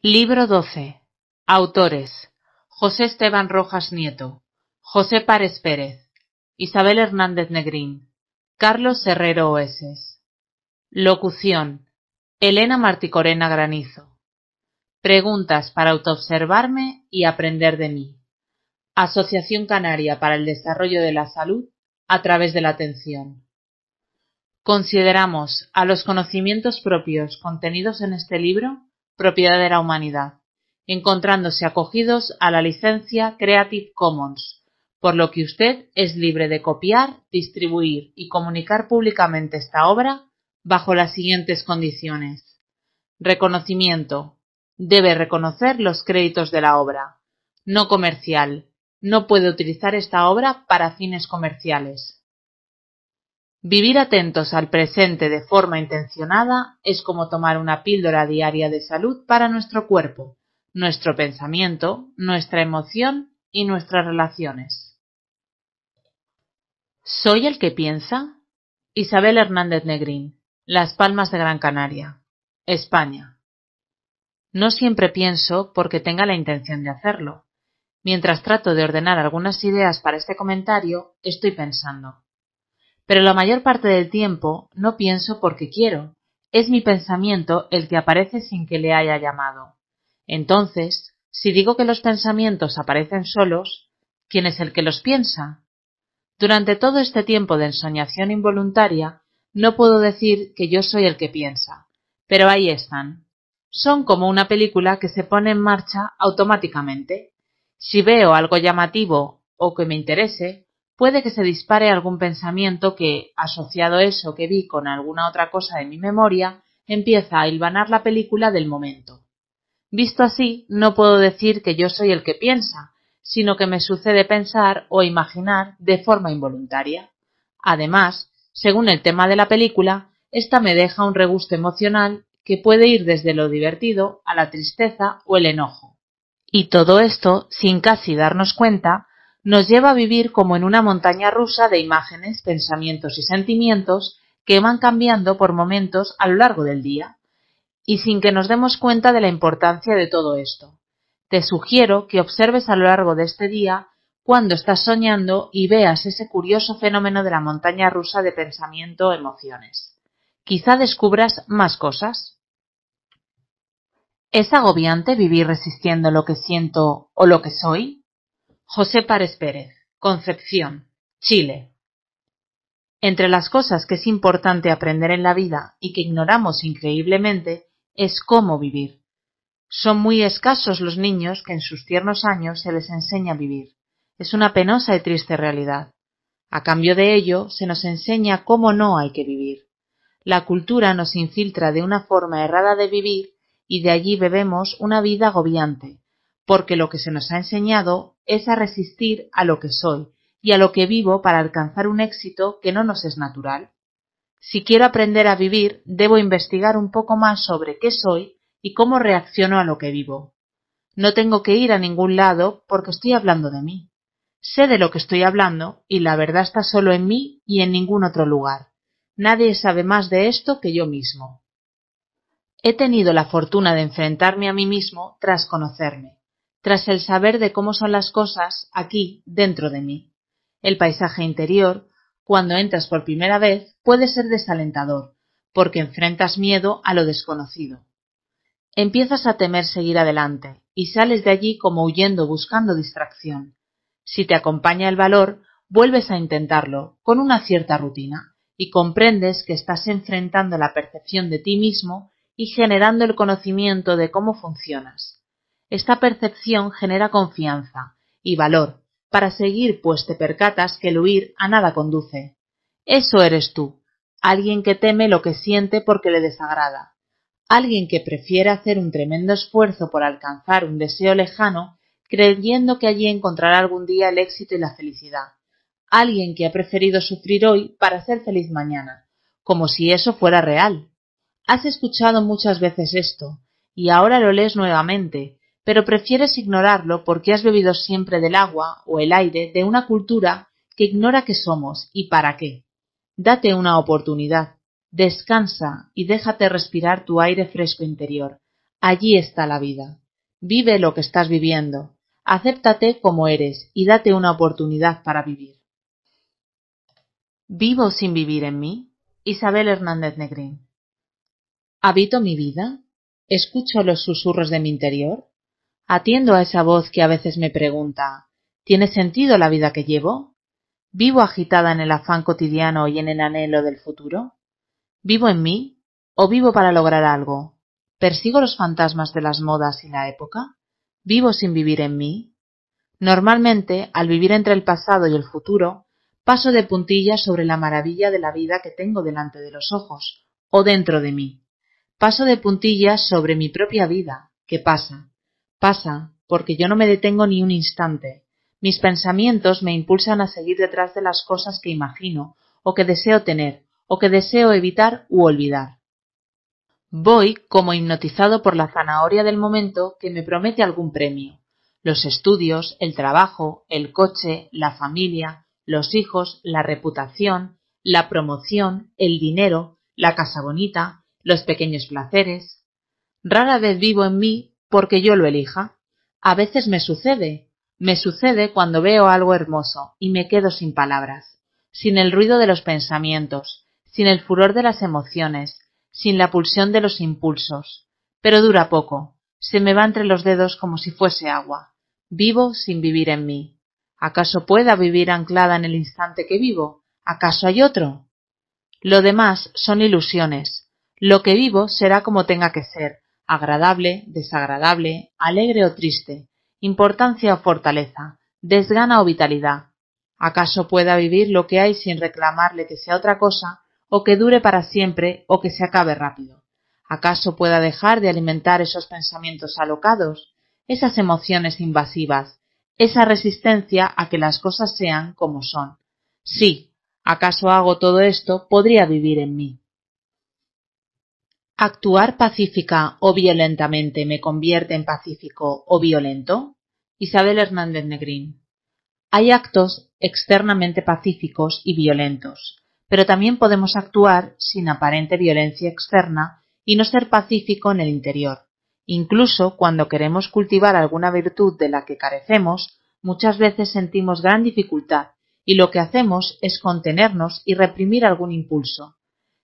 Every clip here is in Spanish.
Libro 12. Autores. José Esteban Rojas Nieto. José Párez Pérez. Isabel Hernández Negrín. Carlos Herrero Oeses. Locución. Elena Marticorena Granizo. Preguntas para autoobservarme y aprender de mí. Asociación Canaria para el Desarrollo de la Salud a través de la atención. Consideramos a los conocimientos propios contenidos en este libro propiedad de la humanidad, encontrándose acogidos a la licencia Creative Commons, por lo que usted es libre de copiar, distribuir y comunicar públicamente esta obra bajo las siguientes condiciones. Reconocimiento. Debe reconocer los créditos de la obra. No comercial. No puede utilizar esta obra para fines comerciales. Vivir atentos al presente de forma intencionada es como tomar una píldora diaria de salud para nuestro cuerpo, nuestro pensamiento, nuestra emoción y nuestras relaciones. ¿Soy el que piensa? Isabel Hernández Negrín, Las Palmas de Gran Canaria, España. No siempre pienso porque tenga la intención de hacerlo. Mientras trato de ordenar algunas ideas para este comentario, estoy pensando pero la mayor parte del tiempo no pienso porque quiero. Es mi pensamiento el que aparece sin que le haya llamado. Entonces, si digo que los pensamientos aparecen solos, ¿quién es el que los piensa? Durante todo este tiempo de ensoñación involuntaria, no puedo decir que yo soy el que piensa, pero ahí están. Son como una película que se pone en marcha automáticamente. Si veo algo llamativo o que me interese, puede que se dispare algún pensamiento que, asociado eso que vi con alguna otra cosa de mi memoria, empieza a hilvanar la película del momento. Visto así, no puedo decir que yo soy el que piensa, sino que me sucede pensar o imaginar de forma involuntaria. Además, según el tema de la película, esta me deja un regusto emocional que puede ir desde lo divertido a la tristeza o el enojo. Y todo esto, sin casi darnos cuenta, nos lleva a vivir como en una montaña rusa de imágenes, pensamientos y sentimientos que van cambiando por momentos a lo largo del día y sin que nos demos cuenta de la importancia de todo esto. Te sugiero que observes a lo largo de este día cuando estás soñando y veas ese curioso fenómeno de la montaña rusa de pensamiento-emociones. Quizá descubras más cosas. ¿Es agobiante vivir resistiendo lo que siento o lo que soy? José Párez Pérez, Concepción, Chile. Entre las cosas que es importante aprender en la vida y que ignoramos increíblemente es cómo vivir. Son muy escasos los niños que en sus tiernos años se les enseña a vivir. Es una penosa y triste realidad. A cambio de ello, se nos enseña cómo no hay que vivir. La cultura nos infiltra de una forma errada de vivir y de allí bebemos una vida agobiante, porque lo que se nos ha enseñado es a resistir a lo que soy y a lo que vivo para alcanzar un éxito que no nos es natural. Si quiero aprender a vivir, debo investigar un poco más sobre qué soy y cómo reacciono a lo que vivo. No tengo que ir a ningún lado porque estoy hablando de mí. Sé de lo que estoy hablando y la verdad está solo en mí y en ningún otro lugar. Nadie sabe más de esto que yo mismo. He tenido la fortuna de enfrentarme a mí mismo tras conocerme tras el saber de cómo son las cosas aquí dentro de mí. El paisaje interior, cuando entras por primera vez, puede ser desalentador, porque enfrentas miedo a lo desconocido. Empiezas a temer seguir adelante y sales de allí como huyendo buscando distracción. Si te acompaña el valor, vuelves a intentarlo con una cierta rutina y comprendes que estás enfrentando la percepción de ti mismo y generando el conocimiento de cómo funcionas. Esta percepción genera confianza y valor para seguir, pues te percatas que el huir a nada conduce. Eso eres tú, alguien que teme lo que siente porque le desagrada, alguien que prefiere hacer un tremendo esfuerzo por alcanzar un deseo lejano creyendo que allí encontrará algún día el éxito y la felicidad, alguien que ha preferido sufrir hoy para ser feliz mañana, como si eso fuera real. Has escuchado muchas veces esto, y ahora lo lees nuevamente, pero prefieres ignorarlo porque has bebido siempre del agua o el aire de una cultura que ignora qué somos y para qué. Date una oportunidad, descansa y déjate respirar tu aire fresco interior. Allí está la vida. Vive lo que estás viviendo, acéptate como eres y date una oportunidad para vivir. ¿Vivo sin vivir en mí? Isabel Hernández Negrín. ¿Habito mi vida? ¿Escucho los susurros de mi interior? Atiendo a esa voz que a veces me pregunta, ¿tiene sentido la vida que llevo? ¿Vivo agitada en el afán cotidiano y en el anhelo del futuro? ¿Vivo en mí o vivo para lograr algo? ¿Persigo los fantasmas de las modas y la época? ¿Vivo sin vivir en mí? Normalmente, al vivir entre el pasado y el futuro, paso de puntillas sobre la maravilla de la vida que tengo delante de los ojos o dentro de mí. Paso de puntillas sobre mi propia vida, que pasa, Pasa, porque yo no me detengo ni un instante. Mis pensamientos me impulsan a seguir detrás de las cosas que imagino, o que deseo tener, o que deseo evitar u olvidar. Voy como hipnotizado por la zanahoria del momento que me promete algún premio. Los estudios, el trabajo, el coche, la familia, los hijos, la reputación, la promoción, el dinero, la casa bonita, los pequeños placeres. Rara vez vivo en mí porque yo lo elija. A veces me sucede. Me sucede cuando veo algo hermoso y me quedo sin palabras, sin el ruido de los pensamientos, sin el furor de las emociones, sin la pulsión de los impulsos. Pero dura poco. Se me va entre los dedos como si fuese agua. Vivo sin vivir en mí. ¿Acaso pueda vivir anclada en el instante que vivo? ¿Acaso hay otro? Lo demás son ilusiones. Lo que vivo será como tenga que ser, agradable, desagradable, alegre o triste, importancia o fortaleza, desgana o vitalidad. ¿Acaso pueda vivir lo que hay sin reclamarle que sea otra cosa, o que dure para siempre, o que se acabe rápido? ¿Acaso pueda dejar de alimentar esos pensamientos alocados, esas emociones invasivas, esa resistencia a que las cosas sean como son? Sí, ¿acaso hago todo esto? Podría vivir en mí. ¿Actuar pacífica o violentamente me convierte en pacífico o violento? Isabel Hernández Negrín. Hay actos externamente pacíficos y violentos, pero también podemos actuar sin aparente violencia externa y no ser pacífico en el interior. Incluso cuando queremos cultivar alguna virtud de la que carecemos, muchas veces sentimos gran dificultad y lo que hacemos es contenernos y reprimir algún impulso.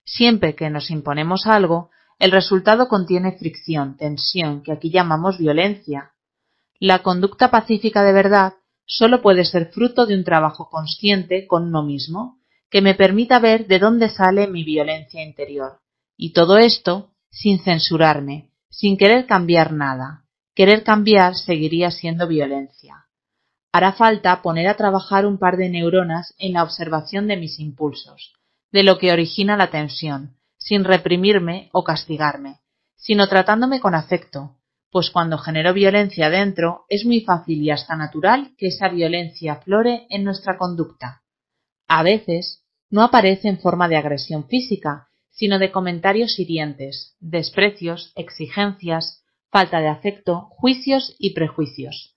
Siempre que nos imponemos algo, el resultado contiene fricción, tensión, que aquí llamamos violencia. La conducta pacífica de verdad solo puede ser fruto de un trabajo consciente con uno mismo, que me permita ver de dónde sale mi violencia interior. Y todo esto sin censurarme, sin querer cambiar nada. Querer cambiar seguiría siendo violencia. Hará falta poner a trabajar un par de neuronas en la observación de mis impulsos, de lo que origina la tensión, sin reprimirme o castigarme, sino tratándome con afecto, pues cuando genero violencia dentro es muy fácil y hasta natural que esa violencia flore en nuestra conducta. A veces no aparece en forma de agresión física, sino de comentarios hirientes, desprecios, exigencias, falta de afecto, juicios y prejuicios.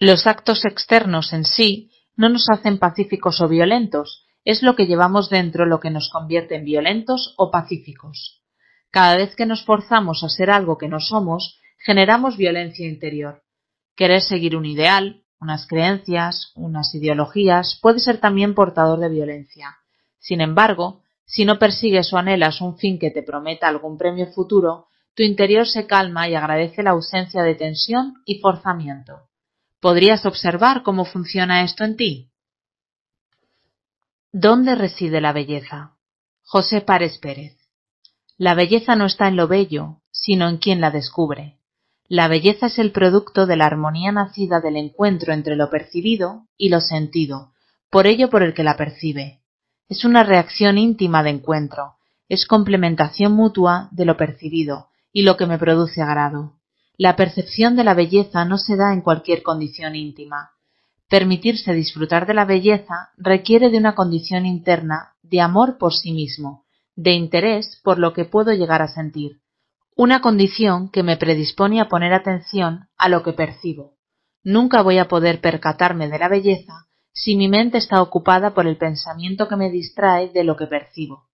Los actos externos en sí no nos hacen pacíficos o violentos, es lo que llevamos dentro lo que nos convierte en violentos o pacíficos. Cada vez que nos forzamos a ser algo que no somos, generamos violencia interior. Querer seguir un ideal, unas creencias, unas ideologías, puede ser también portador de violencia. Sin embargo, si no persigues o anhelas un fin que te prometa algún premio futuro, tu interior se calma y agradece la ausencia de tensión y forzamiento. ¿Podrías observar cómo funciona esto en ti? ¿Dónde reside la belleza? José Párez Pérez. La belleza no está en lo bello, sino en quien la descubre. La belleza es el producto de la armonía nacida del encuentro entre lo percibido y lo sentido, por ello por el que la percibe. Es una reacción íntima de encuentro, es complementación mutua de lo percibido y lo que me produce agrado. La percepción de la belleza no se da en cualquier condición íntima Permitirse disfrutar de la belleza requiere de una condición interna de amor por sí mismo, de interés por lo que puedo llegar a sentir, una condición que me predispone a poner atención a lo que percibo. Nunca voy a poder percatarme de la belleza si mi mente está ocupada por el pensamiento que me distrae de lo que percibo.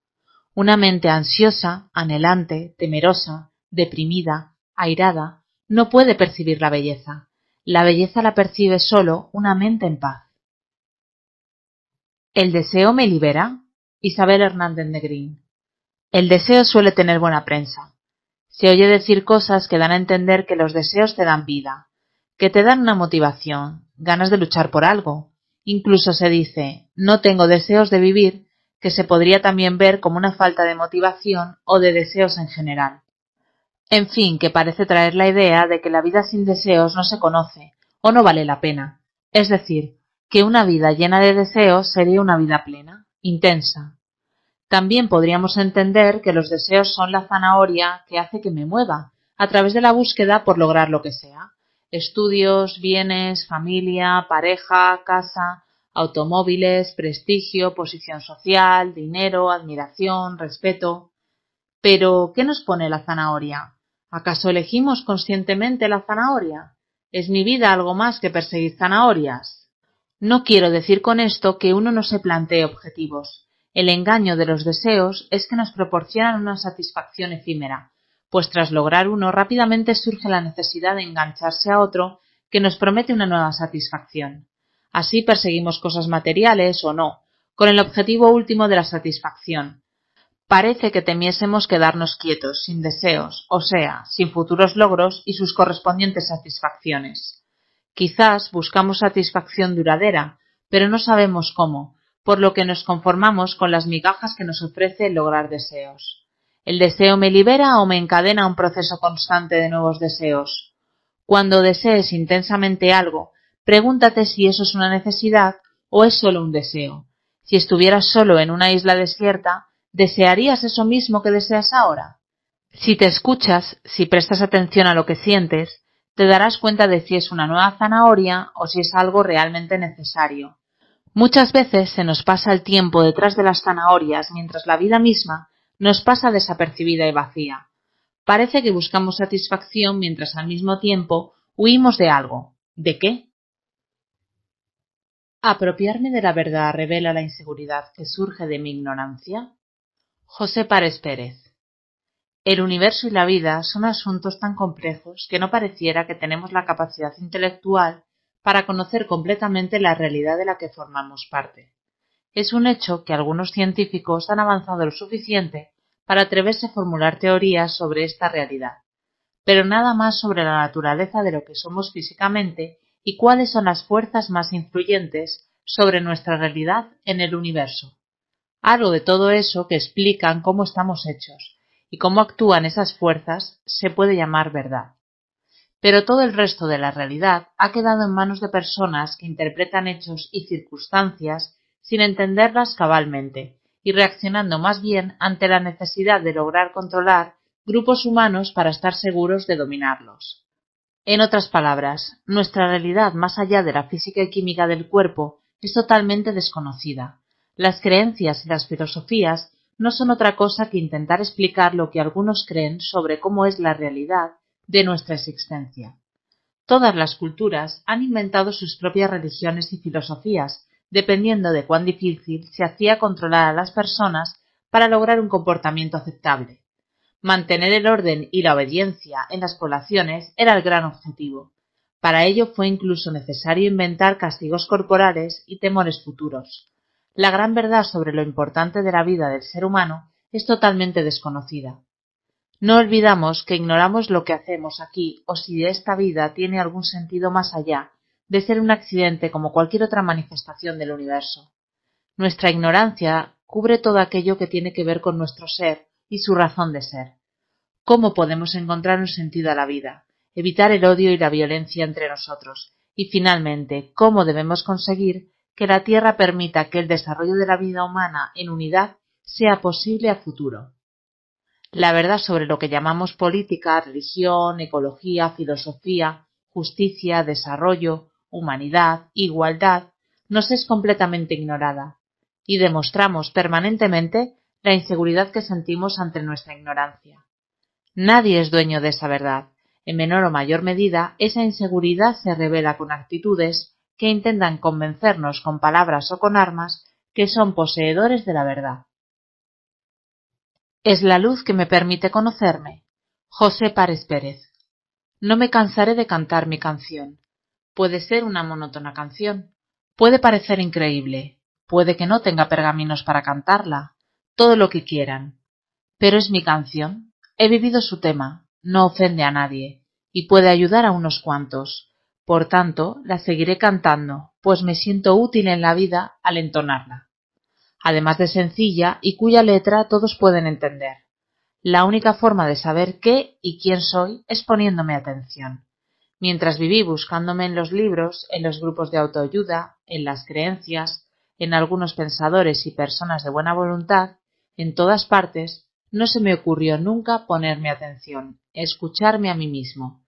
Una mente ansiosa, anhelante, temerosa, deprimida, airada, no puede percibir la belleza la belleza la percibe solo una mente en paz. ¿El deseo me libera? Isabel Hernández de Green. El deseo suele tener buena prensa. Se oye decir cosas que dan a entender que los deseos te dan vida, que te dan una motivación, ganas de luchar por algo. Incluso se dice, no tengo deseos de vivir, que se podría también ver como una falta de motivación o de deseos en general. En fin, que parece traer la idea de que la vida sin deseos no se conoce, o no vale la pena. Es decir, que una vida llena de deseos sería una vida plena, intensa. También podríamos entender que los deseos son la zanahoria que hace que me mueva, a través de la búsqueda por lograr lo que sea. Estudios, bienes, familia, pareja, casa, automóviles, prestigio, posición social, dinero, admiración, respeto. Pero, ¿qué nos pone la zanahoria? ¿Acaso elegimos conscientemente la zanahoria? ¿Es mi vida algo más que perseguir zanahorias? No quiero decir con esto que uno no se plantee objetivos. El engaño de los deseos es que nos proporcionan una satisfacción efímera, pues tras lograr uno rápidamente surge la necesidad de engancharse a otro que nos promete una nueva satisfacción. Así perseguimos cosas materiales o no, con el objetivo último de la satisfacción, Parece que temiésemos quedarnos quietos, sin deseos, o sea, sin futuros logros y sus correspondientes satisfacciones. Quizás buscamos satisfacción duradera, pero no sabemos cómo, por lo que nos conformamos con las migajas que nos ofrece lograr deseos. El deseo me libera o me encadena a un proceso constante de nuevos deseos. Cuando desees intensamente algo, pregúntate si eso es una necesidad o es solo un deseo. Si estuvieras solo en una isla desierta, ¿desearías eso mismo que deseas ahora? Si te escuchas, si prestas atención a lo que sientes, te darás cuenta de si es una nueva zanahoria o si es algo realmente necesario. Muchas veces se nos pasa el tiempo detrás de las zanahorias mientras la vida misma nos pasa desapercibida y vacía. Parece que buscamos satisfacción mientras al mismo tiempo huimos de algo. ¿De qué? ¿Apropiarme de la verdad revela la inseguridad que surge de mi ignorancia? José Párez Pérez. El universo y la vida son asuntos tan complejos que no pareciera que tenemos la capacidad intelectual para conocer completamente la realidad de la que formamos parte. Es un hecho que algunos científicos han avanzado lo suficiente para atreverse a formular teorías sobre esta realidad, pero nada más sobre la naturaleza de lo que somos físicamente y cuáles son las fuerzas más influyentes sobre nuestra realidad en el universo. Algo de todo eso que explican cómo estamos hechos y cómo actúan esas fuerzas se puede llamar verdad. Pero todo el resto de la realidad ha quedado en manos de personas que interpretan hechos y circunstancias sin entenderlas cabalmente y reaccionando más bien ante la necesidad de lograr controlar grupos humanos para estar seguros de dominarlos. En otras palabras, nuestra realidad más allá de la física y química del cuerpo es totalmente desconocida. Las creencias y las filosofías no son otra cosa que intentar explicar lo que algunos creen sobre cómo es la realidad de nuestra existencia. Todas las culturas han inventado sus propias religiones y filosofías, dependiendo de cuán difícil se hacía controlar a las personas para lograr un comportamiento aceptable. Mantener el orden y la obediencia en las poblaciones era el gran objetivo. Para ello fue incluso necesario inventar castigos corporales y temores futuros la gran verdad sobre lo importante de la vida del ser humano es totalmente desconocida. No olvidamos que ignoramos lo que hacemos aquí o si esta vida tiene algún sentido más allá de ser un accidente como cualquier otra manifestación del universo. Nuestra ignorancia cubre todo aquello que tiene que ver con nuestro ser y su razón de ser. ¿Cómo podemos encontrar un sentido a la vida, evitar el odio y la violencia entre nosotros y finalmente cómo debemos conseguir que la Tierra permita que el desarrollo de la vida humana en unidad sea posible a futuro. La verdad sobre lo que llamamos política, religión, ecología, filosofía, justicia, desarrollo, humanidad, igualdad, nos es completamente ignorada, y demostramos permanentemente la inseguridad que sentimos ante nuestra ignorancia. Nadie es dueño de esa verdad. En menor o mayor medida, esa inseguridad se revela con actitudes, que intentan convencernos con palabras o con armas que son poseedores de la verdad. Es la luz que me permite conocerme. José Párez Pérez. No me cansaré de cantar mi canción. Puede ser una monótona canción. Puede parecer increíble. Puede que no tenga pergaminos para cantarla. Todo lo que quieran. Pero es mi canción. He vivido su tema. No ofende a nadie. Y puede ayudar a unos cuantos. Por tanto, la seguiré cantando, pues me siento útil en la vida al entonarla. Además de sencilla y cuya letra todos pueden entender. La única forma de saber qué y quién soy es poniéndome atención. Mientras viví buscándome en los libros, en los grupos de autoayuda, en las creencias, en algunos pensadores y personas de buena voluntad, en todas partes, no se me ocurrió nunca ponerme atención, escucharme a mí mismo.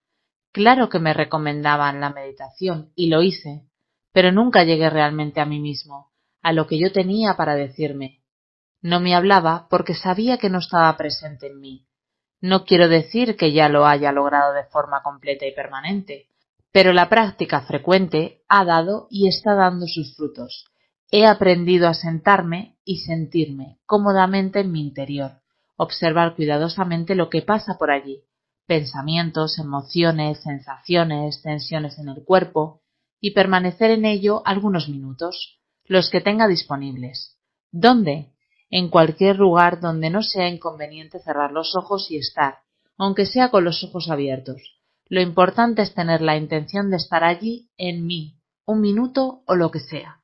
Claro que me recomendaban la meditación y lo hice, pero nunca llegué realmente a mí mismo, a lo que yo tenía para decirme. No me hablaba porque sabía que no estaba presente en mí. No quiero decir que ya lo haya logrado de forma completa y permanente, pero la práctica frecuente ha dado y está dando sus frutos. He aprendido a sentarme y sentirme cómodamente en mi interior, observar cuidadosamente lo que pasa por allí, pensamientos, emociones, sensaciones, tensiones en el cuerpo, y permanecer en ello algunos minutos, los que tenga disponibles. ¿Dónde? En cualquier lugar donde no sea inconveniente cerrar los ojos y estar, aunque sea con los ojos abiertos. Lo importante es tener la intención de estar allí en mí, un minuto o lo que sea.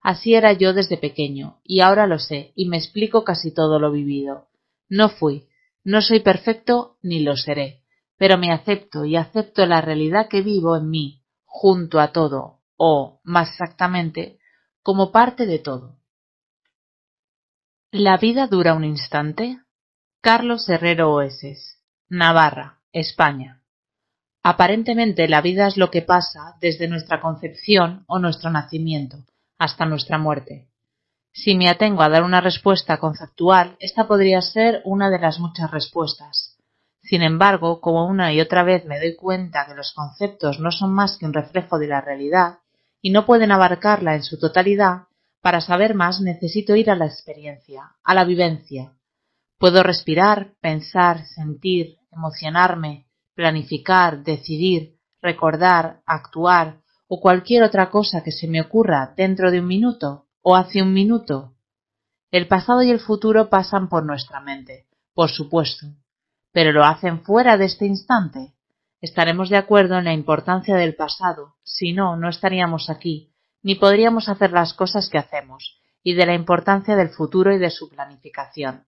Así era yo desde pequeño, y ahora lo sé, y me explico casi todo lo vivido. No fui, no soy perfecto ni lo seré, pero me acepto y acepto la realidad que vivo en mí, junto a todo, o, más exactamente, como parte de todo. La vida dura un instante. Carlos Herrero Oeses, Navarra, España. Aparentemente la vida es lo que pasa desde nuestra concepción o nuestro nacimiento hasta nuestra muerte. Si me atengo a dar una respuesta conceptual, esta podría ser una de las muchas respuestas. Sin embargo, como una y otra vez me doy cuenta que los conceptos no son más que un reflejo de la realidad y no pueden abarcarla en su totalidad, para saber más necesito ir a la experiencia, a la vivencia. Puedo respirar, pensar, sentir, emocionarme, planificar, decidir, recordar, actuar o cualquier otra cosa que se me ocurra dentro de un minuto o hace un minuto. El pasado y el futuro pasan por nuestra mente, por supuesto, pero lo hacen fuera de este instante. Estaremos de acuerdo en la importancia del pasado, si no, no estaríamos aquí, ni podríamos hacer las cosas que hacemos, y de la importancia del futuro y de su planificación.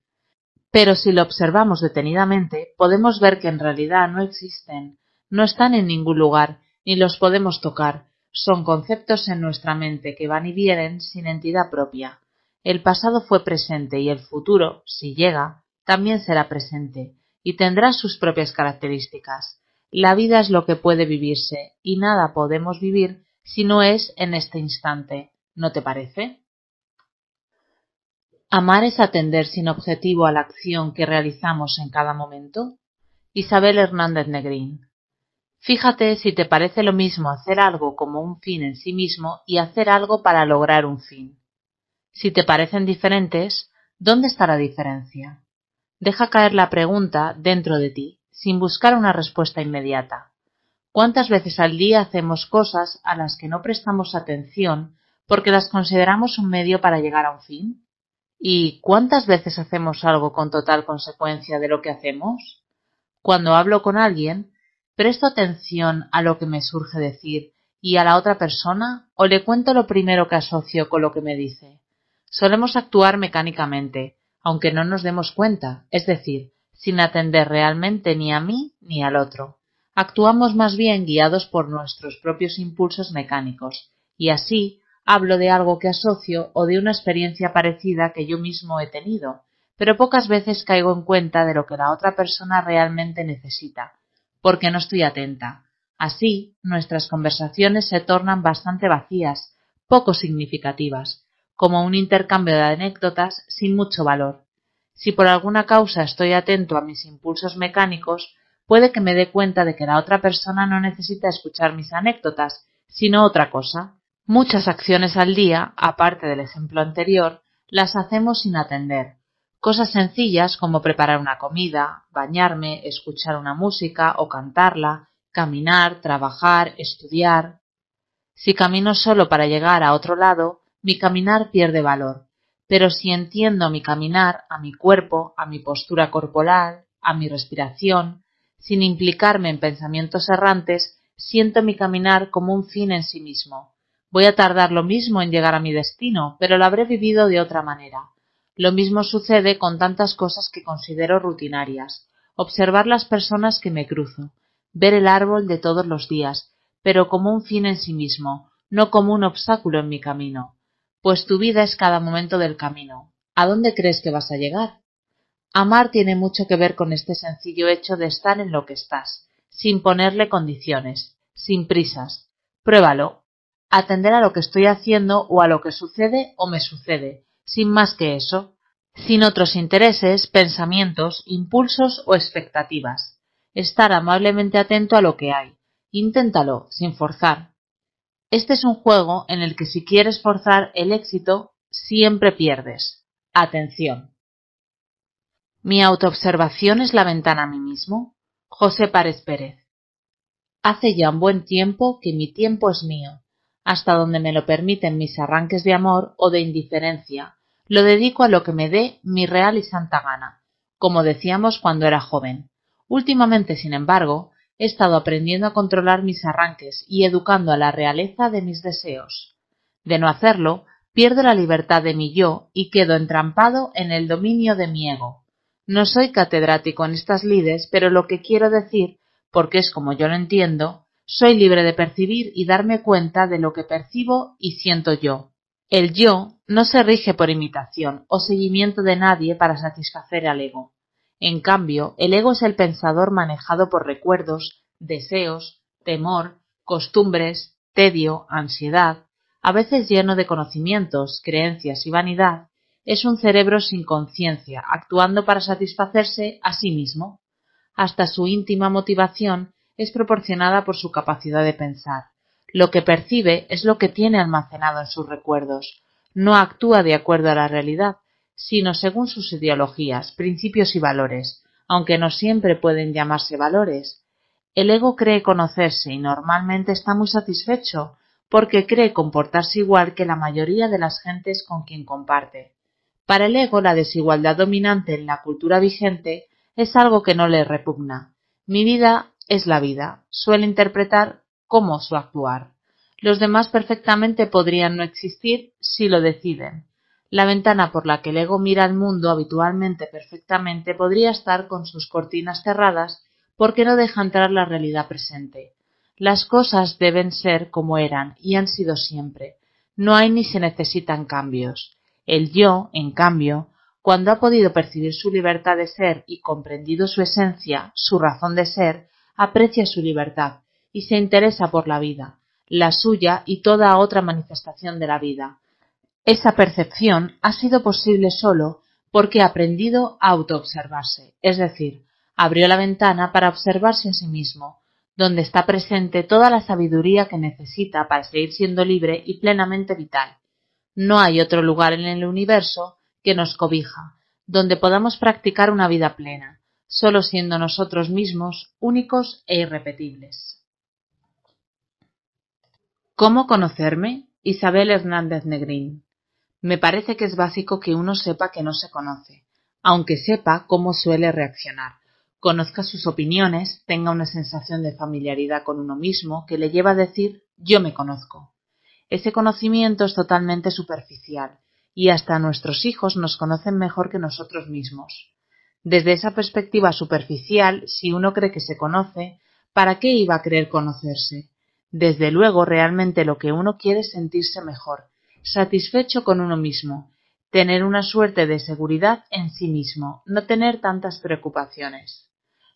Pero si lo observamos detenidamente, podemos ver que en realidad no existen, no están en ningún lugar, ni los podemos tocar, son conceptos en nuestra mente que van y vienen sin entidad propia. El pasado fue presente y el futuro, si llega, también será presente y tendrá sus propias características. La vida es lo que puede vivirse y nada podemos vivir si no es en este instante. ¿No te parece? Amar es atender sin objetivo a la acción que realizamos en cada momento. Isabel Hernández Negrín, Fíjate si te parece lo mismo hacer algo como un fin en sí mismo y hacer algo para lograr un fin. Si te parecen diferentes, ¿dónde está la diferencia? Deja caer la pregunta dentro de ti, sin buscar una respuesta inmediata. ¿Cuántas veces al día hacemos cosas a las que no prestamos atención porque las consideramos un medio para llegar a un fin? ¿Y cuántas veces hacemos algo con total consecuencia de lo que hacemos? Cuando hablo con alguien, ¿Presto atención a lo que me surge decir y a la otra persona o le cuento lo primero que asocio con lo que me dice? Solemos actuar mecánicamente, aunque no nos demos cuenta, es decir, sin atender realmente ni a mí ni al otro. Actuamos más bien guiados por nuestros propios impulsos mecánicos, y así hablo de algo que asocio o de una experiencia parecida que yo mismo he tenido, pero pocas veces caigo en cuenta de lo que la otra persona realmente necesita, porque no estoy atenta. Así, nuestras conversaciones se tornan bastante vacías, poco significativas, como un intercambio de anécdotas sin mucho valor. Si por alguna causa estoy atento a mis impulsos mecánicos, puede que me dé cuenta de que la otra persona no necesita escuchar mis anécdotas, sino otra cosa. Muchas acciones al día, aparte del ejemplo anterior, las hacemos sin atender, Cosas sencillas como preparar una comida, bañarme, escuchar una música o cantarla, caminar, trabajar, estudiar. Si camino solo para llegar a otro lado, mi caminar pierde valor, pero si entiendo mi caminar, a mi cuerpo, a mi postura corporal, a mi respiración, sin implicarme en pensamientos errantes, siento mi caminar como un fin en sí mismo. Voy a tardar lo mismo en llegar a mi destino, pero lo habré vivido de otra manera, lo mismo sucede con tantas cosas que considero rutinarias. Observar las personas que me cruzo, ver el árbol de todos los días, pero como un fin en sí mismo, no como un obstáculo en mi camino. Pues tu vida es cada momento del camino. ¿A dónde crees que vas a llegar? Amar tiene mucho que ver con este sencillo hecho de estar en lo que estás, sin ponerle condiciones, sin prisas. Pruébalo. Atender a lo que estoy haciendo o a lo que sucede o me sucede, sin más que eso, sin otros intereses, pensamientos, impulsos o expectativas. Estar amablemente atento a lo que hay. Inténtalo, sin forzar. Este es un juego en el que si quieres forzar el éxito, siempre pierdes. Atención. Mi autoobservación es la ventana a mí mismo. José Párez Pérez. Hace ya un buen tiempo que mi tiempo es mío, hasta donde me lo permiten mis arranques de amor o de indiferencia, lo dedico a lo que me dé mi real y santa gana, como decíamos cuando era joven. Últimamente, sin embargo, he estado aprendiendo a controlar mis arranques y educando a la realeza de mis deseos. De no hacerlo, pierdo la libertad de mi yo y quedo entrampado en el dominio de mi ego. No soy catedrático en estas lides, pero lo que quiero decir, porque es como yo lo entiendo, soy libre de percibir y darme cuenta de lo que percibo y siento yo, el yo no se rige por imitación o seguimiento de nadie para satisfacer al ego. En cambio, el ego es el pensador manejado por recuerdos, deseos, temor, costumbres, tedio, ansiedad, a veces lleno de conocimientos, creencias y vanidad, es un cerebro sin conciencia, actuando para satisfacerse a sí mismo. Hasta su íntima motivación es proporcionada por su capacidad de pensar, lo que percibe es lo que tiene almacenado en sus recuerdos. No actúa de acuerdo a la realidad, sino según sus ideologías, principios y valores, aunque no siempre pueden llamarse valores. El ego cree conocerse y normalmente está muy satisfecho porque cree comportarse igual que la mayoría de las gentes con quien comparte. Para el ego la desigualdad dominante en la cultura vigente es algo que no le repugna. Mi vida es la vida. Suele interpretar Cómo su actuar. Los demás perfectamente podrían no existir si lo deciden. La ventana por la que el ego mira al mundo habitualmente perfectamente podría estar con sus cortinas cerradas porque no deja entrar la realidad presente. Las cosas deben ser como eran y han sido siempre. No hay ni se necesitan cambios. El yo, en cambio, cuando ha podido percibir su libertad de ser y comprendido su esencia, su razón de ser, aprecia su libertad y se interesa por la vida, la suya y toda otra manifestación de la vida. Esa percepción ha sido posible solo porque ha aprendido a autoobservarse, es decir, abrió la ventana para observarse a sí mismo, donde está presente toda la sabiduría que necesita para seguir siendo libre y plenamente vital. No hay otro lugar en el universo que nos cobija, donde podamos practicar una vida plena, solo siendo nosotros mismos únicos e irrepetibles. ¿Cómo conocerme? Isabel Hernández Negrín. Me parece que es básico que uno sepa que no se conoce, aunque sepa cómo suele reaccionar, conozca sus opiniones, tenga una sensación de familiaridad con uno mismo que le lleva a decir yo me conozco. Ese conocimiento es totalmente superficial y hasta nuestros hijos nos conocen mejor que nosotros mismos. Desde esa perspectiva superficial, si uno cree que se conoce, ¿para qué iba a creer conocerse? Desde luego realmente lo que uno quiere es sentirse mejor, satisfecho con uno mismo, tener una suerte de seguridad en sí mismo, no tener tantas preocupaciones.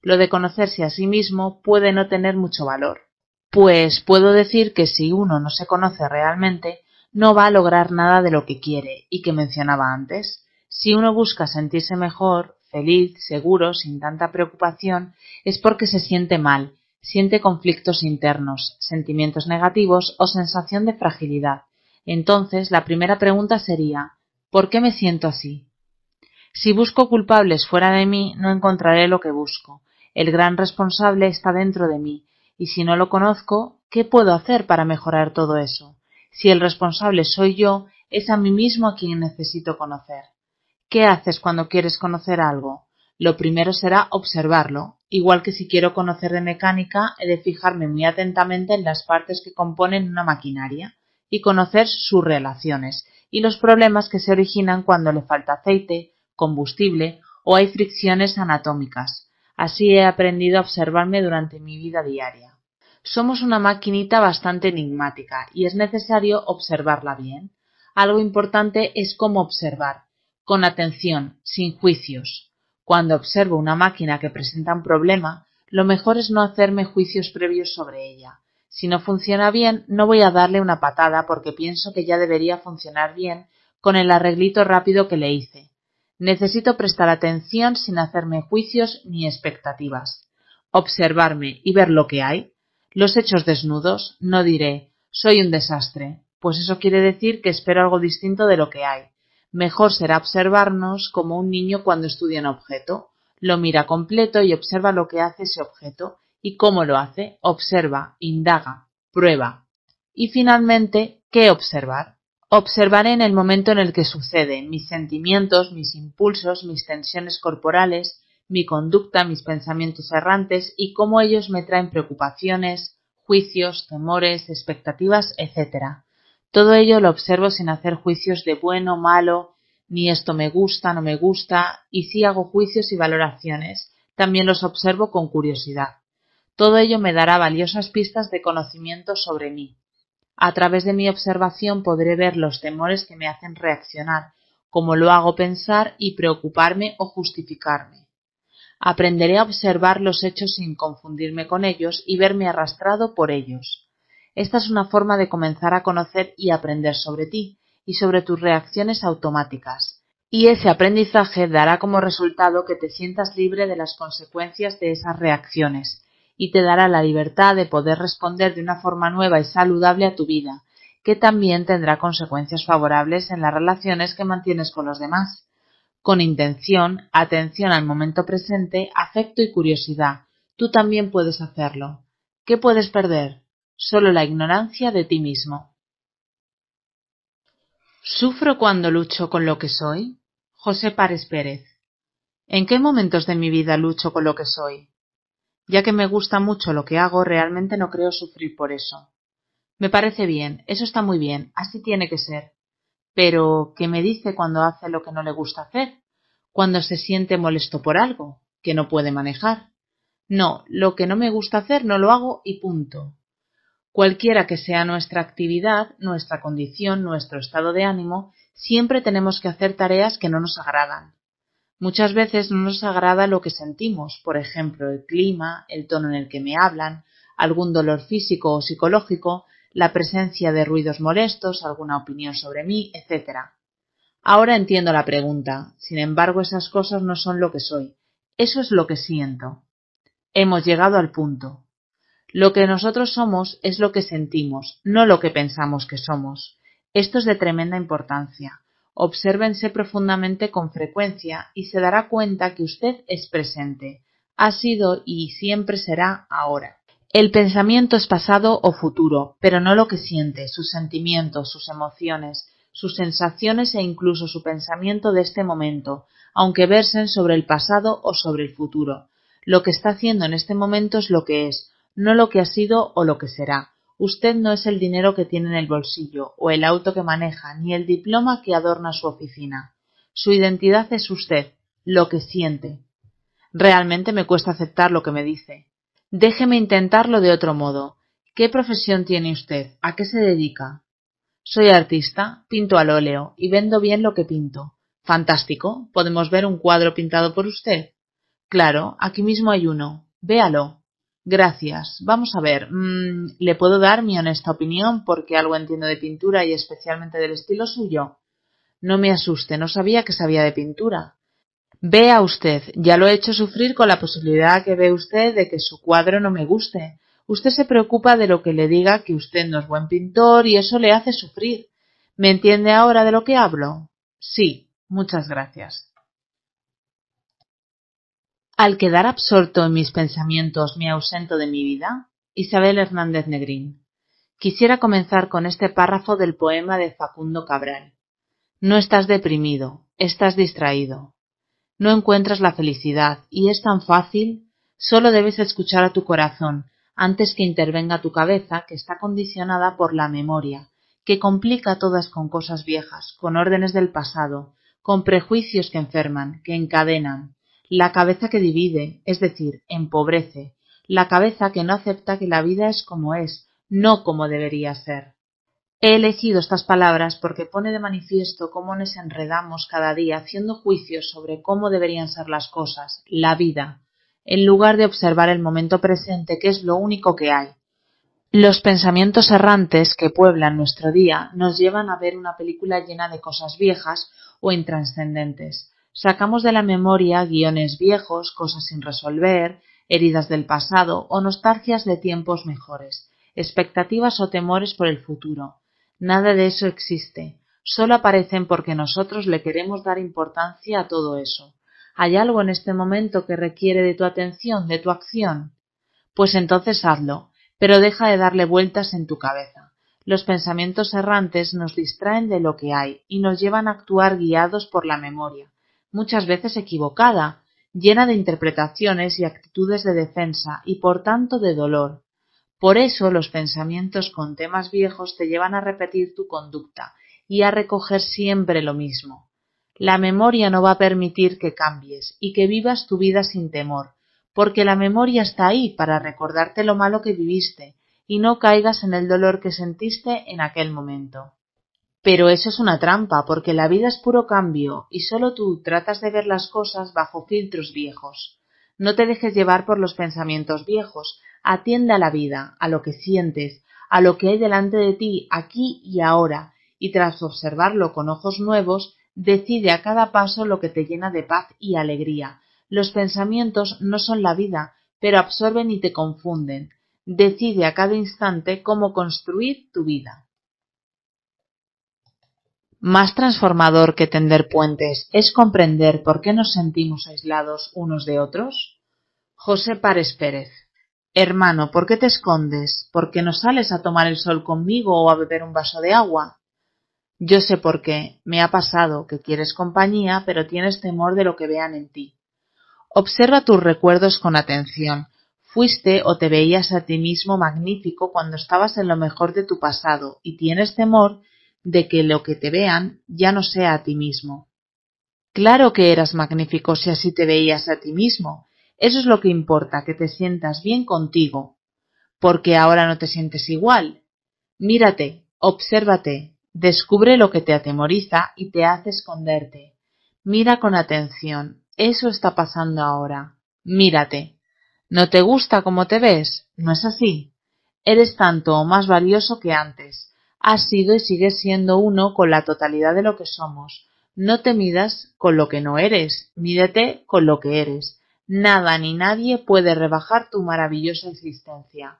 Lo de conocerse a sí mismo puede no tener mucho valor, pues puedo decir que si uno no se conoce realmente, no va a lograr nada de lo que quiere y que mencionaba antes. Si uno busca sentirse mejor, feliz, seguro, sin tanta preocupación, es porque se siente mal Siente conflictos internos, sentimientos negativos o sensación de fragilidad. Entonces, la primera pregunta sería, ¿por qué me siento así? Si busco culpables fuera de mí, no encontraré lo que busco. El gran responsable está dentro de mí, y si no lo conozco, ¿qué puedo hacer para mejorar todo eso? Si el responsable soy yo, es a mí mismo a quien necesito conocer. ¿Qué haces cuando quieres conocer algo? lo primero será observarlo, igual que si quiero conocer de mecánica he de fijarme muy atentamente en las partes que componen una maquinaria y conocer sus relaciones y los problemas que se originan cuando le falta aceite, combustible o hay fricciones anatómicas. Así he aprendido a observarme durante mi vida diaria. Somos una maquinita bastante enigmática y es necesario observarla bien. Algo importante es cómo observar, con atención, sin juicios. Cuando observo una máquina que presenta un problema, lo mejor es no hacerme juicios previos sobre ella. Si no funciona bien, no voy a darle una patada porque pienso que ya debería funcionar bien con el arreglito rápido que le hice. Necesito prestar atención sin hacerme juicios ni expectativas. Observarme y ver lo que hay. Los hechos desnudos, no diré, soy un desastre, pues eso quiere decir que espero algo distinto de lo que hay mejor será observarnos como un niño cuando estudia un objeto. Lo mira completo y observa lo que hace ese objeto y cómo lo hace. Observa, indaga, prueba. Y finalmente, ¿qué observar? Observaré en el momento en el que sucede, mis sentimientos, mis impulsos, mis tensiones corporales, mi conducta, mis pensamientos errantes y cómo ellos me traen preocupaciones, juicios, temores, expectativas, etc. Todo ello lo observo sin hacer juicios de bueno, o malo, ni esto me gusta, no me gusta, y si hago juicios y valoraciones. También los observo con curiosidad. Todo ello me dará valiosas pistas de conocimiento sobre mí. A través de mi observación podré ver los temores que me hacen reaccionar, como lo hago pensar y preocuparme o justificarme. Aprenderé a observar los hechos sin confundirme con ellos y verme arrastrado por ellos. Esta es una forma de comenzar a conocer y aprender sobre ti y sobre tus reacciones automáticas. Y ese aprendizaje dará como resultado que te sientas libre de las consecuencias de esas reacciones y te dará la libertad de poder responder de una forma nueva y saludable a tu vida, que también tendrá consecuencias favorables en las relaciones que mantienes con los demás. Con intención, atención al momento presente, afecto y curiosidad, tú también puedes hacerlo. ¿Qué puedes perder? solo la ignorancia de ti mismo. ¿Sufro cuando lucho con lo que soy? José Párez Pérez. ¿En qué momentos de mi vida lucho con lo que soy? Ya que me gusta mucho lo que hago, realmente no creo sufrir por eso. Me parece bien, eso está muy bien, así tiene que ser. Pero, ¿qué me dice cuando hace lo que no le gusta hacer? Cuando se siente molesto por algo, que no puede manejar. No, lo que no me gusta hacer no lo hago y punto. Cualquiera que sea nuestra actividad, nuestra condición, nuestro estado de ánimo, siempre tenemos que hacer tareas que no nos agradan. Muchas veces no nos agrada lo que sentimos, por ejemplo, el clima, el tono en el que me hablan, algún dolor físico o psicológico, la presencia de ruidos molestos, alguna opinión sobre mí, etc. Ahora entiendo la pregunta. Sin embargo, esas cosas no son lo que soy. Eso es lo que siento. Hemos llegado al punto. Lo que nosotros somos es lo que sentimos, no lo que pensamos que somos. Esto es de tremenda importancia. Obsérvense profundamente con frecuencia y se dará cuenta que usted es presente, ha sido y siempre será ahora. El pensamiento es pasado o futuro, pero no lo que siente, sus sentimientos, sus emociones, sus sensaciones e incluso su pensamiento de este momento, aunque versen sobre el pasado o sobre el futuro. Lo que está haciendo en este momento es lo que es, no lo que ha sido o lo que será. Usted no es el dinero que tiene en el bolsillo, o el auto que maneja, ni el diploma que adorna su oficina. Su identidad es usted, lo que siente. Realmente me cuesta aceptar lo que me dice. Déjeme intentarlo de otro modo. ¿Qué profesión tiene usted? ¿A qué se dedica? Soy artista, pinto al óleo y vendo bien lo que pinto. Fantástico. ¿Podemos ver un cuadro pintado por usted? Claro, aquí mismo hay uno. Véalo. Gracias. Vamos a ver, mm, ¿le puedo dar mi honesta opinión porque algo entiendo de pintura y especialmente del estilo suyo? No me asuste, no sabía que sabía de pintura. Vea usted, ya lo he hecho sufrir con la posibilidad que ve usted de que su cuadro no me guste. Usted se preocupa de lo que le diga que usted no es buen pintor y eso le hace sufrir. ¿Me entiende ahora de lo que hablo? Sí, muchas gracias. Al quedar absorto en mis pensamientos me ausento de mi vida. Isabel Hernández Negrín. Quisiera comenzar con este párrafo del poema de Facundo Cabral. No estás deprimido, estás distraído. No encuentras la felicidad y es tan fácil, solo debes escuchar a tu corazón antes que intervenga tu cabeza que está condicionada por la memoria, que complica todas con cosas viejas, con órdenes del pasado, con prejuicios que enferman, que encadenan, la cabeza que divide, es decir, empobrece, la cabeza que no acepta que la vida es como es, no como debería ser. He elegido estas palabras porque pone de manifiesto cómo nos enredamos cada día haciendo juicios sobre cómo deberían ser las cosas, la vida, en lugar de observar el momento presente que es lo único que hay. Los pensamientos errantes que pueblan nuestro día nos llevan a ver una película llena de cosas viejas o intranscendentes, Sacamos de la memoria guiones viejos, cosas sin resolver, heridas del pasado o nostalgias de tiempos mejores, expectativas o temores por el futuro. Nada de eso existe. Solo aparecen porque nosotros le queremos dar importancia a todo eso. ¿Hay algo en este momento que requiere de tu atención, de tu acción? Pues entonces hazlo, pero deja de darle vueltas en tu cabeza. Los pensamientos errantes nos distraen de lo que hay y nos llevan a actuar guiados por la memoria, muchas veces equivocada, llena de interpretaciones y actitudes de defensa y por tanto de dolor. Por eso los pensamientos con temas viejos te llevan a repetir tu conducta y a recoger siempre lo mismo. La memoria no va a permitir que cambies y que vivas tu vida sin temor, porque la memoria está ahí para recordarte lo malo que viviste y no caigas en el dolor que sentiste en aquel momento. Pero eso es una trampa, porque la vida es puro cambio y solo tú tratas de ver las cosas bajo filtros viejos. No te dejes llevar por los pensamientos viejos, atiende a la vida, a lo que sientes, a lo que hay delante de ti, aquí y ahora, y tras observarlo con ojos nuevos, decide a cada paso lo que te llena de paz y alegría. Los pensamientos no son la vida, pero absorben y te confunden. Decide a cada instante cómo construir tu vida. Más transformador que tender puentes es comprender por qué nos sentimos aislados unos de otros. José Párez Pérez. Hermano, ¿por qué te escondes? ¿Por qué no sales a tomar el sol conmigo o a beber un vaso de agua? Yo sé por qué. Me ha pasado que quieres compañía, pero tienes temor de lo que vean en ti. Observa tus recuerdos con atención. Fuiste o te veías a ti mismo magnífico cuando estabas en lo mejor de tu pasado y tienes temor de que lo que te vean ya no sea a ti mismo. Claro que eras magnífico si así te veías a ti mismo. Eso es lo que importa, que te sientas bien contigo, porque ahora no te sientes igual. Mírate, obsérvate, descubre lo que te atemoriza y te hace esconderte. Mira con atención, eso está pasando ahora. Mírate. ¿No te gusta cómo te ves? ¿No es así? Eres tanto o más valioso que antes ha sido y sigue siendo uno con la totalidad de lo que somos. No te midas con lo que no eres, mídete con lo que eres. Nada ni nadie puede rebajar tu maravillosa existencia.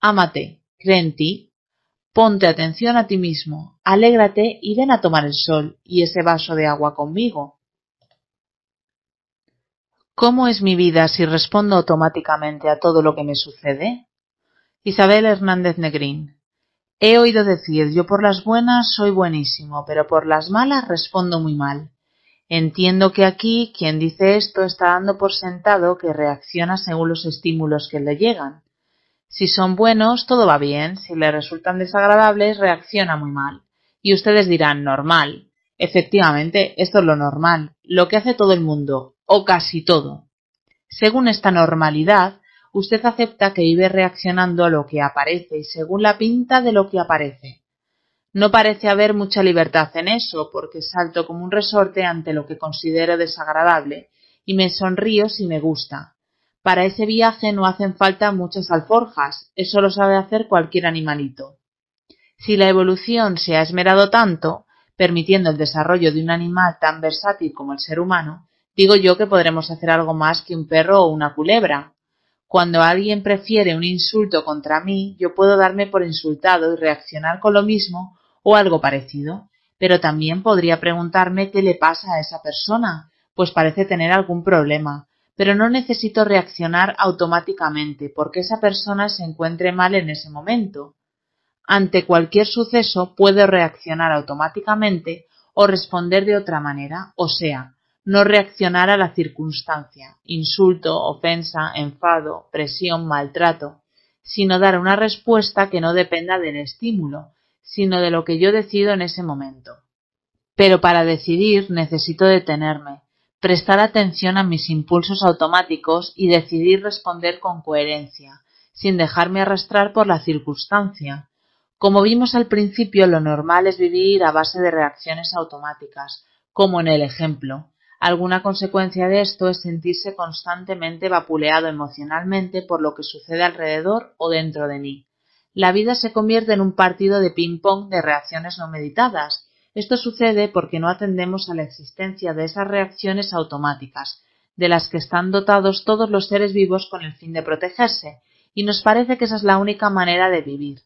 Ámate, cree en ti, ponte atención a ti mismo, alégrate y ven a tomar el sol y ese vaso de agua conmigo. ¿Cómo es mi vida si respondo automáticamente a todo lo que me sucede? Isabel Hernández Negrín, He oído decir, yo por las buenas soy buenísimo, pero por las malas respondo muy mal. Entiendo que aquí quien dice esto está dando por sentado que reacciona según los estímulos que le llegan. Si son buenos, todo va bien, si le resultan desagradables, reacciona muy mal. Y ustedes dirán, normal. Efectivamente, esto es lo normal, lo que hace todo el mundo, o casi todo. Según esta normalidad, usted acepta que vive reaccionando a lo que aparece y según la pinta de lo que aparece. No parece haber mucha libertad en eso, porque salto como un resorte ante lo que considero desagradable y me sonrío si me gusta. Para ese viaje no hacen falta muchas alforjas, eso lo sabe hacer cualquier animalito. Si la evolución se ha esmerado tanto, permitiendo el desarrollo de un animal tan versátil como el ser humano, digo yo que podremos hacer algo más que un perro o una culebra, cuando alguien prefiere un insulto contra mí, yo puedo darme por insultado y reaccionar con lo mismo o algo parecido, pero también podría preguntarme qué le pasa a esa persona, pues parece tener algún problema, pero no necesito reaccionar automáticamente porque esa persona se encuentre mal en ese momento. Ante cualquier suceso puedo reaccionar automáticamente o responder de otra manera, o sea, no reaccionar a la circunstancia, insulto, ofensa, enfado, presión, maltrato, sino dar una respuesta que no dependa del estímulo, sino de lo que yo decido en ese momento. Pero para decidir necesito detenerme, prestar atención a mis impulsos automáticos y decidir responder con coherencia, sin dejarme arrastrar por la circunstancia. Como vimos al principio, lo normal es vivir a base de reacciones automáticas, como en el ejemplo, Alguna consecuencia de esto es sentirse constantemente vapuleado emocionalmente por lo que sucede alrededor o dentro de mí. La vida se convierte en un partido de ping-pong de reacciones no meditadas. Esto sucede porque no atendemos a la existencia de esas reacciones automáticas, de las que están dotados todos los seres vivos con el fin de protegerse, y nos parece que esa es la única manera de vivir.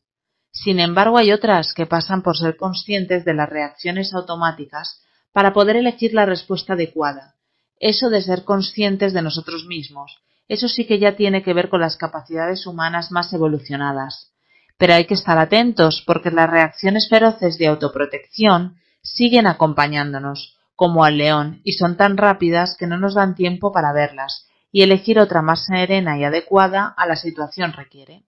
Sin embargo, hay otras que pasan por ser conscientes de las reacciones automáticas para poder elegir la respuesta adecuada. Eso de ser conscientes de nosotros mismos. Eso sí que ya tiene que ver con las capacidades humanas más evolucionadas. Pero hay que estar atentos porque las reacciones feroces de autoprotección siguen acompañándonos, como al león, y son tan rápidas que no nos dan tiempo para verlas y elegir otra más serena y adecuada a la situación requiere.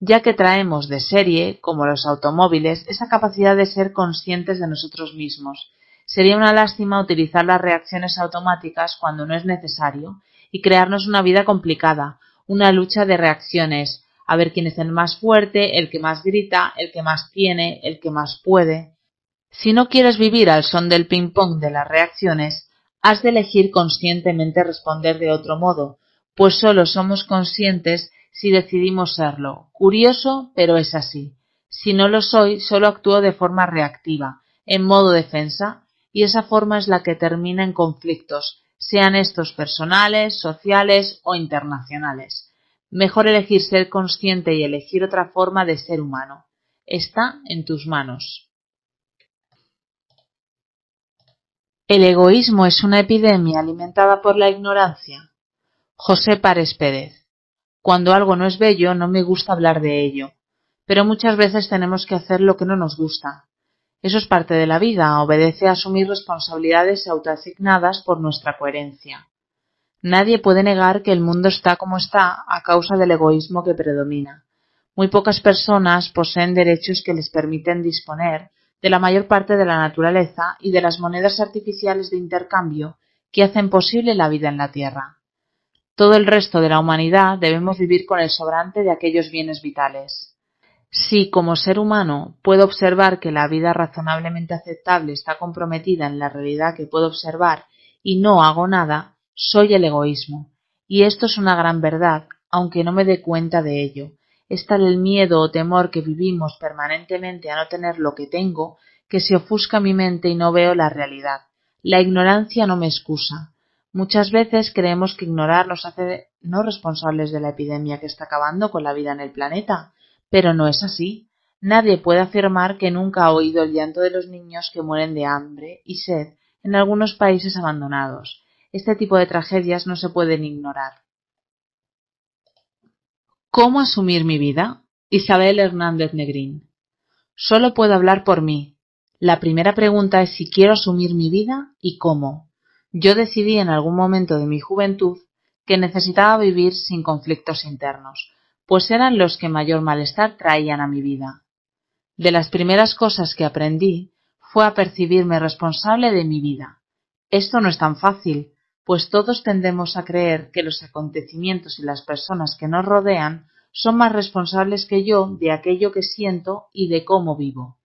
Ya que traemos de serie, como los automóviles, esa capacidad de ser conscientes de nosotros mismos Sería una lástima utilizar las reacciones automáticas cuando no es necesario y crearnos una vida complicada, una lucha de reacciones, a ver quién es el más fuerte, el que más grita, el que más tiene, el que más puede. Si no quieres vivir al son del ping-pong de las reacciones, has de elegir conscientemente responder de otro modo, pues solo somos conscientes si decidimos serlo. Curioso, pero es así. Si no lo soy, solo actúo de forma reactiva, en modo defensa, y esa forma es la que termina en conflictos, sean estos personales, sociales o internacionales. Mejor elegir ser consciente y elegir otra forma de ser humano. Está en tus manos. El egoísmo es una epidemia alimentada por la ignorancia. José Párez Pérez. Cuando algo no es bello, no me gusta hablar de ello. Pero muchas veces tenemos que hacer lo que no nos gusta, eso es parte de la vida, obedece a asumir responsabilidades autoasignadas por nuestra coherencia. Nadie puede negar que el mundo está como está a causa del egoísmo que predomina. Muy pocas personas poseen derechos que les permiten disponer de la mayor parte de la naturaleza y de las monedas artificiales de intercambio que hacen posible la vida en la Tierra. Todo el resto de la humanidad debemos vivir con el sobrante de aquellos bienes vitales. Si, como ser humano, puedo observar que la vida razonablemente aceptable está comprometida en la realidad que puedo observar y no hago nada, soy el egoísmo. Y esto es una gran verdad, aunque no me dé cuenta de ello. Es tal el miedo o temor que vivimos permanentemente a no tener lo que tengo, que se ofusca mi mente y no veo la realidad. La ignorancia no me excusa. Muchas veces creemos que ignorar nos hace no responsables de la epidemia que está acabando con la vida en el planeta, pero no es así. Nadie puede afirmar que nunca ha oído el llanto de los niños que mueren de hambre y sed en algunos países abandonados. Este tipo de tragedias no se pueden ignorar. ¿Cómo asumir mi vida? Isabel Hernández Negrín. Solo puedo hablar por mí. La primera pregunta es si quiero asumir mi vida y cómo. Yo decidí en algún momento de mi juventud que necesitaba vivir sin conflictos internos, pues eran los que mayor malestar traían a mi vida. De las primeras cosas que aprendí fue a percibirme responsable de mi vida. Esto no es tan fácil, pues todos tendemos a creer que los acontecimientos y las personas que nos rodean son más responsables que yo de aquello que siento y de cómo vivo.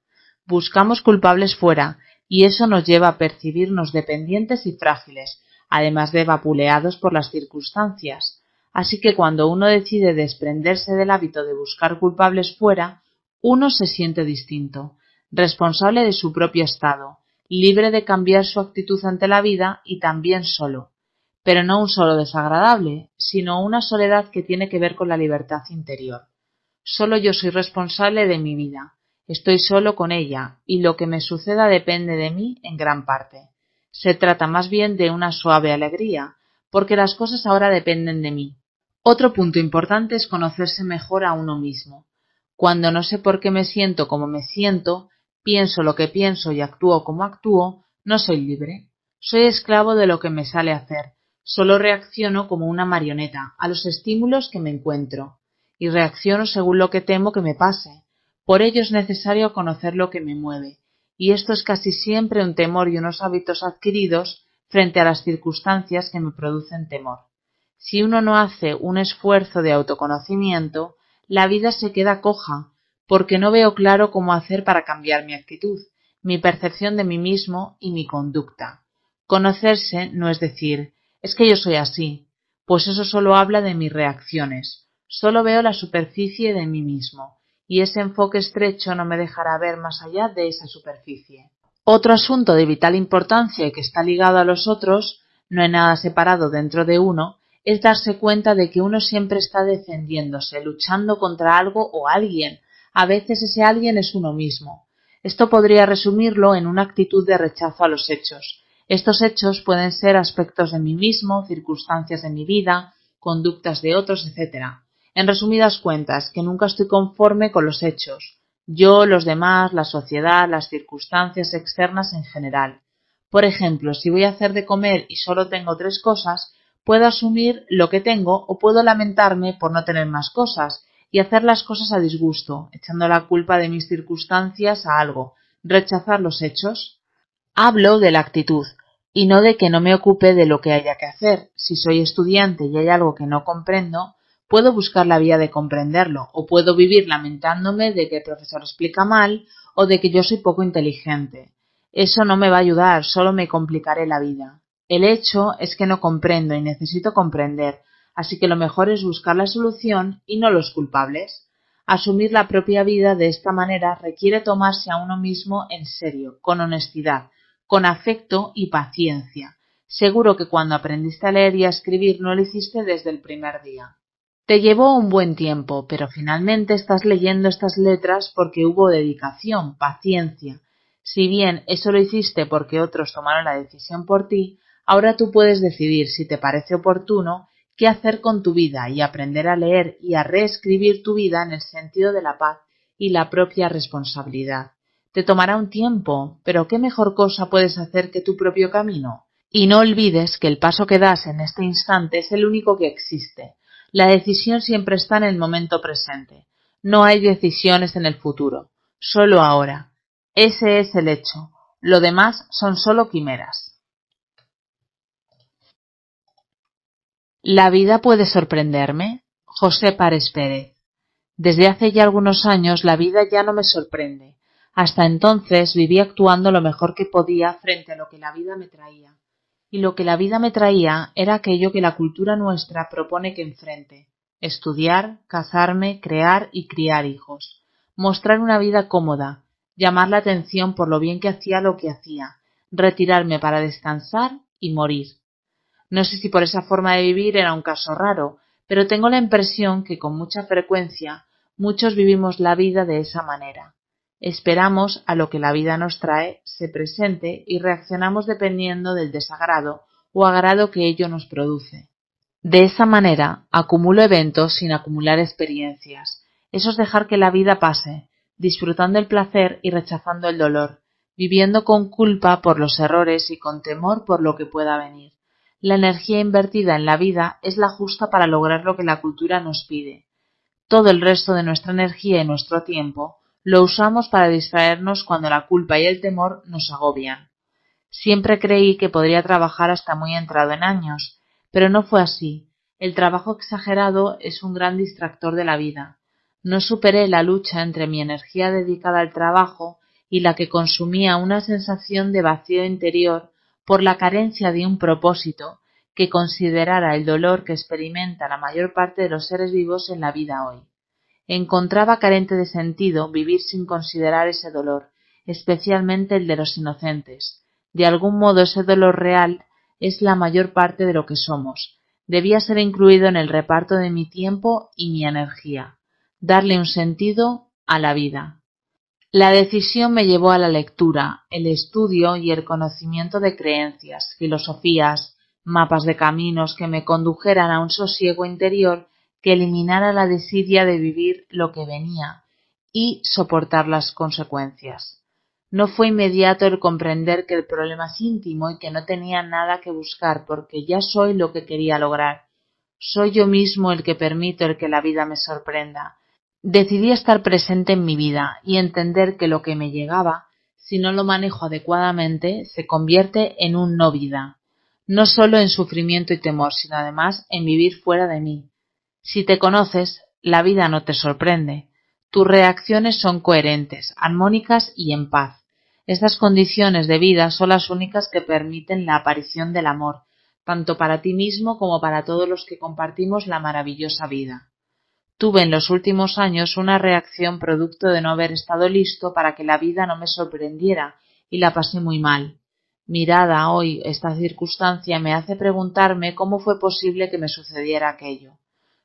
Buscamos culpables fuera, y eso nos lleva a percibirnos dependientes y frágiles, además de vapuleados por las circunstancias, Así que cuando uno decide desprenderse del hábito de buscar culpables fuera, uno se siente distinto, responsable de su propio estado, libre de cambiar su actitud ante la vida y también solo. Pero no un solo desagradable, sino una soledad que tiene que ver con la libertad interior. Solo yo soy responsable de mi vida, estoy solo con ella y lo que me suceda depende de mí en gran parte. Se trata más bien de una suave alegría, porque las cosas ahora dependen de mí, otro punto importante es conocerse mejor a uno mismo. Cuando no sé por qué me siento como me siento, pienso lo que pienso y actúo como actúo, no soy libre. Soy esclavo de lo que me sale hacer. Solo reacciono como una marioneta a los estímulos que me encuentro. Y reacciono según lo que temo que me pase. Por ello es necesario conocer lo que me mueve. Y esto es casi siempre un temor y unos hábitos adquiridos frente a las circunstancias que me producen temor. Si uno no hace un esfuerzo de autoconocimiento, la vida se queda coja, porque no veo claro cómo hacer para cambiar mi actitud, mi percepción de mí mismo y mi conducta. Conocerse no es decir, es que yo soy así, pues eso solo habla de mis reacciones, solo veo la superficie de mí mismo, y ese enfoque estrecho no me dejará ver más allá de esa superficie. Otro asunto de vital importancia y que está ligado a los otros, no hay nada separado dentro de uno, es darse cuenta de que uno siempre está defendiéndose, luchando contra algo o alguien. A veces ese alguien es uno mismo. Esto podría resumirlo en una actitud de rechazo a los hechos. Estos hechos pueden ser aspectos de mí mismo, circunstancias de mi vida, conductas de otros, etc. En resumidas cuentas, que nunca estoy conforme con los hechos. Yo, los demás, la sociedad, las circunstancias externas en general. Por ejemplo, si voy a hacer de comer y solo tengo tres cosas, Puedo asumir lo que tengo o puedo lamentarme por no tener más cosas y hacer las cosas a disgusto, echando la culpa de mis circunstancias a algo, rechazar los hechos. Hablo de la actitud y no de que no me ocupe de lo que haya que hacer. Si soy estudiante y hay algo que no comprendo, puedo buscar la vía de comprenderlo o puedo vivir lamentándome de que el profesor explica mal o de que yo soy poco inteligente. Eso no me va a ayudar, solo me complicaré la vida. El hecho es que no comprendo y necesito comprender, así que lo mejor es buscar la solución y no los culpables. Asumir la propia vida de esta manera requiere tomarse a uno mismo en serio, con honestidad, con afecto y paciencia. Seguro que cuando aprendiste a leer y a escribir no lo hiciste desde el primer día. Te llevó un buen tiempo, pero finalmente estás leyendo estas letras porque hubo dedicación, paciencia. Si bien eso lo hiciste porque otros tomaron la decisión por ti, Ahora tú puedes decidir, si te parece oportuno, qué hacer con tu vida y aprender a leer y a reescribir tu vida en el sentido de la paz y la propia responsabilidad. Te tomará un tiempo, pero ¿qué mejor cosa puedes hacer que tu propio camino? Y no olvides que el paso que das en este instante es el único que existe. La decisión siempre está en el momento presente. No hay decisiones en el futuro, solo ahora. Ese es el hecho. Lo demás son solo quimeras. La vida puede sorprenderme. José Párez Pérez. Desde hace ya algunos años la vida ya no me sorprende. Hasta entonces viví actuando lo mejor que podía frente a lo que la vida me traía. Y lo que la vida me traía era aquello que la cultura nuestra propone que enfrente. Estudiar, casarme, crear y criar hijos. Mostrar una vida cómoda. Llamar la atención por lo bien que hacía lo que hacía. Retirarme para descansar y morir no sé si por esa forma de vivir era un caso raro, pero tengo la impresión que con mucha frecuencia muchos vivimos la vida de esa manera. Esperamos a lo que la vida nos trae, se presente y reaccionamos dependiendo del desagrado o agrado que ello nos produce. De esa manera acumulo eventos sin acumular experiencias. Eso es dejar que la vida pase, disfrutando el placer y rechazando el dolor, viviendo con culpa por los errores y con temor por lo que pueda venir. La energía invertida en la vida es la justa para lograr lo que la cultura nos pide. Todo el resto de nuestra energía y nuestro tiempo lo usamos para distraernos cuando la culpa y el temor nos agobian. Siempre creí que podría trabajar hasta muy entrado en años, pero no fue así. El trabajo exagerado es un gran distractor de la vida. No superé la lucha entre mi energía dedicada al trabajo y la que consumía una sensación de vacío interior por la carencia de un propósito que considerara el dolor que experimenta la mayor parte de los seres vivos en la vida hoy. Encontraba carente de sentido vivir sin considerar ese dolor, especialmente el de los inocentes. De algún modo ese dolor real es la mayor parte de lo que somos. Debía ser incluido en el reparto de mi tiempo y mi energía. Darle un sentido a la vida. La decisión me llevó a la lectura, el estudio y el conocimiento de creencias, filosofías, mapas de caminos que me condujeran a un sosiego interior que eliminara la desidia de vivir lo que venía y soportar las consecuencias. No fue inmediato el comprender que el problema es íntimo y que no tenía nada que buscar porque ya soy lo que quería lograr. Soy yo mismo el que permito el que la vida me sorprenda. Decidí estar presente en mi vida y entender que lo que me llegaba, si no lo manejo adecuadamente, se convierte en un no vida, no solo en sufrimiento y temor, sino además en vivir fuera de mí. Si te conoces, la vida no te sorprende. Tus reacciones son coherentes, armónicas y en paz. Estas condiciones de vida son las únicas que permiten la aparición del amor, tanto para ti mismo como para todos los que compartimos la maravillosa vida. Tuve en los últimos años una reacción producto de no haber estado listo para que la vida no me sorprendiera y la pasé muy mal. Mirada hoy esta circunstancia me hace preguntarme cómo fue posible que me sucediera aquello.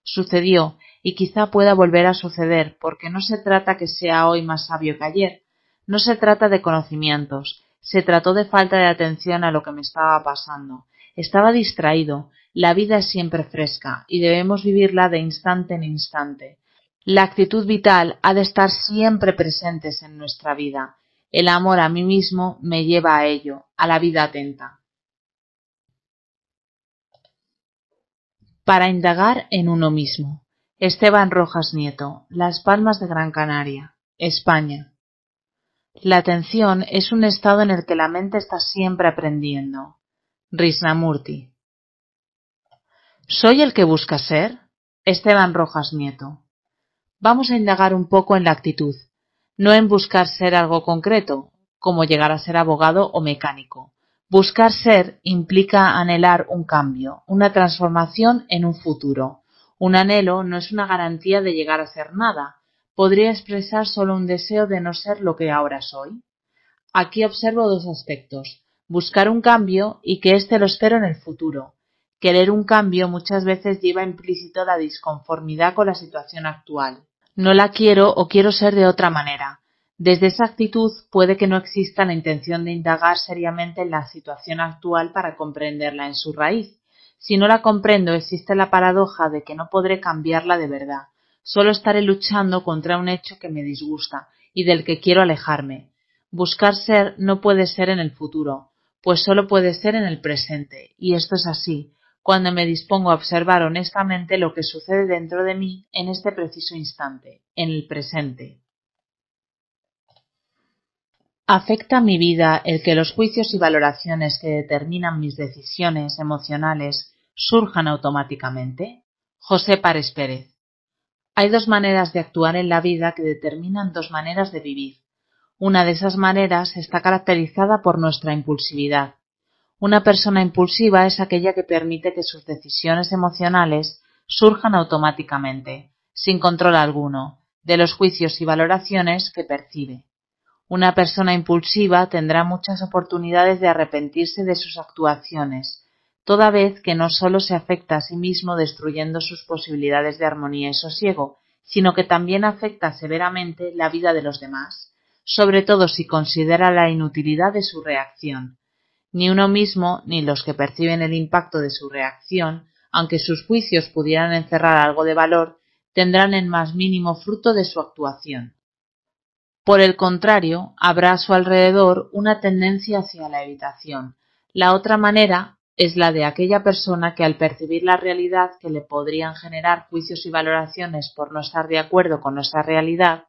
Sucedió y quizá pueda volver a suceder porque no se trata que sea hoy más sabio que ayer. No se trata de conocimientos, se trató de falta de atención a lo que me estaba pasando. Estaba distraído, la vida es siempre fresca y debemos vivirla de instante en instante. La actitud vital ha de estar siempre presentes en nuestra vida. El amor a mí mismo me lleva a ello, a la vida atenta. Para indagar en uno mismo. Esteban Rojas Nieto, Las Palmas de Gran Canaria, España. La atención es un estado en el que la mente está siempre aprendiendo. Risnamurti. ¿Soy el que busca ser? Esteban Rojas Nieto. Vamos a indagar un poco en la actitud, no en buscar ser algo concreto, como llegar a ser abogado o mecánico. Buscar ser implica anhelar un cambio, una transformación en un futuro. Un anhelo no es una garantía de llegar a ser nada, podría expresar solo un deseo de no ser lo que ahora soy. Aquí observo dos aspectos, buscar un cambio y que éste lo espero en el futuro, Querer un cambio muchas veces lleva implícito la disconformidad con la situación actual. No la quiero o quiero ser de otra manera. Desde esa actitud puede que no exista la intención de indagar seriamente en la situación actual para comprenderla en su raíz. Si no la comprendo existe la paradoja de que no podré cambiarla de verdad. Solo estaré luchando contra un hecho que me disgusta y del que quiero alejarme. Buscar ser no puede ser en el futuro, pues solo puede ser en el presente, y esto es así, cuando me dispongo a observar honestamente lo que sucede dentro de mí en este preciso instante, en el presente. ¿Afecta mi vida el que los juicios y valoraciones que determinan mis decisiones emocionales surjan automáticamente? José Párez Pérez. Hay dos maneras de actuar en la vida que determinan dos maneras de vivir. Una de esas maneras está caracterizada por nuestra impulsividad, una persona impulsiva es aquella que permite que sus decisiones emocionales surjan automáticamente, sin control alguno, de los juicios y valoraciones que percibe. Una persona impulsiva tendrá muchas oportunidades de arrepentirse de sus actuaciones, toda vez que no solo se afecta a sí mismo destruyendo sus posibilidades de armonía y sosiego, sino que también afecta severamente la vida de los demás, sobre todo si considera la inutilidad de su reacción, ni uno mismo, ni los que perciben el impacto de su reacción, aunque sus juicios pudieran encerrar algo de valor, tendrán el más mínimo fruto de su actuación. Por el contrario, habrá a su alrededor una tendencia hacia la evitación. La otra manera es la de aquella persona que al percibir la realidad que le podrían generar juicios y valoraciones por no estar de acuerdo con nuestra realidad,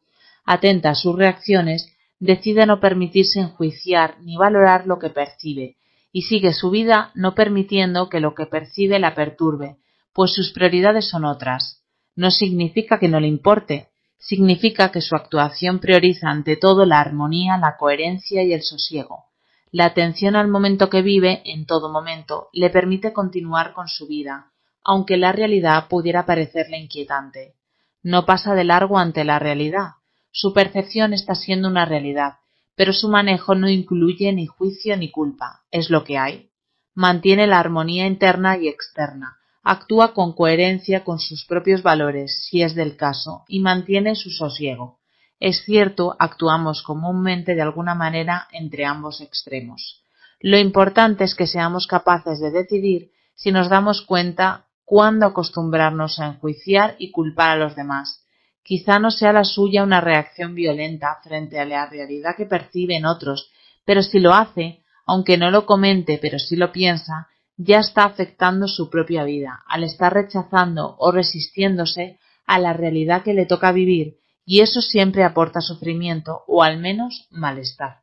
atenta a sus reacciones decide no permitirse enjuiciar ni valorar lo que percibe, y sigue su vida no permitiendo que lo que percibe la perturbe, pues sus prioridades son otras. No significa que no le importe, significa que su actuación prioriza ante todo la armonía, la coherencia y el sosiego. La atención al momento que vive, en todo momento, le permite continuar con su vida, aunque la realidad pudiera parecerle inquietante. No pasa de largo ante la realidad, su percepción está siendo una realidad, pero su manejo no incluye ni juicio ni culpa, es lo que hay. Mantiene la armonía interna y externa, actúa con coherencia con sus propios valores, si es del caso, y mantiene su sosiego. Es cierto, actuamos comúnmente de alguna manera entre ambos extremos. Lo importante es que seamos capaces de decidir si nos damos cuenta cuándo acostumbrarnos a enjuiciar y culpar a los demás, Quizá no sea la suya una reacción violenta frente a la realidad que perciben otros, pero si lo hace, aunque no lo comente, pero si lo piensa, ya está afectando su propia vida, al estar rechazando o resistiéndose a la realidad que le toca vivir, y eso siempre aporta sufrimiento o al menos malestar.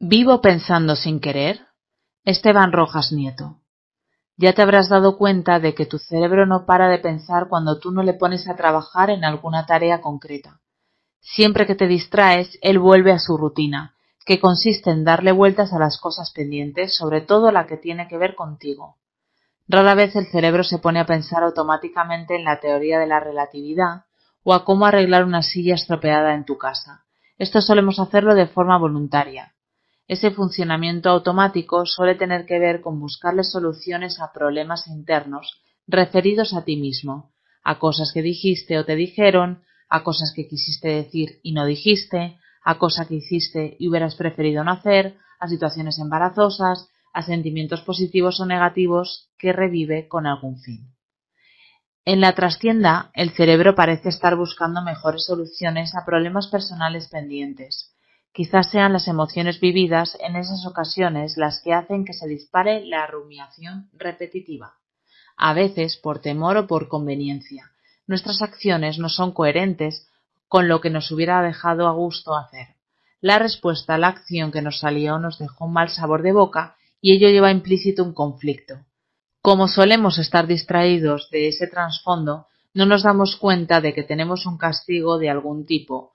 ¿Vivo pensando sin querer? Esteban Rojas Nieto. Ya te habrás dado cuenta de que tu cerebro no para de pensar cuando tú no le pones a trabajar en alguna tarea concreta. Siempre que te distraes, él vuelve a su rutina, que consiste en darle vueltas a las cosas pendientes, sobre todo la que tiene que ver contigo. Rara vez el cerebro se pone a pensar automáticamente en la teoría de la relatividad o a cómo arreglar una silla estropeada en tu casa. Esto solemos hacerlo de forma voluntaria, ese funcionamiento automático suele tener que ver con buscarle soluciones a problemas internos referidos a ti mismo, a cosas que dijiste o te dijeron, a cosas que quisiste decir y no dijiste, a cosas que hiciste y hubieras preferido no hacer, a situaciones embarazosas, a sentimientos positivos o negativos que revive con algún fin. En la trastienda, el cerebro parece estar buscando mejores soluciones a problemas personales pendientes, Quizás sean las emociones vividas en esas ocasiones las que hacen que se dispare la rumiación repetitiva. A veces, por temor o por conveniencia, nuestras acciones no son coherentes con lo que nos hubiera dejado a gusto hacer. La respuesta a la acción que nos salió nos dejó un mal sabor de boca y ello lleva implícito un conflicto. Como solemos estar distraídos de ese trasfondo, no nos damos cuenta de que tenemos un castigo de algún tipo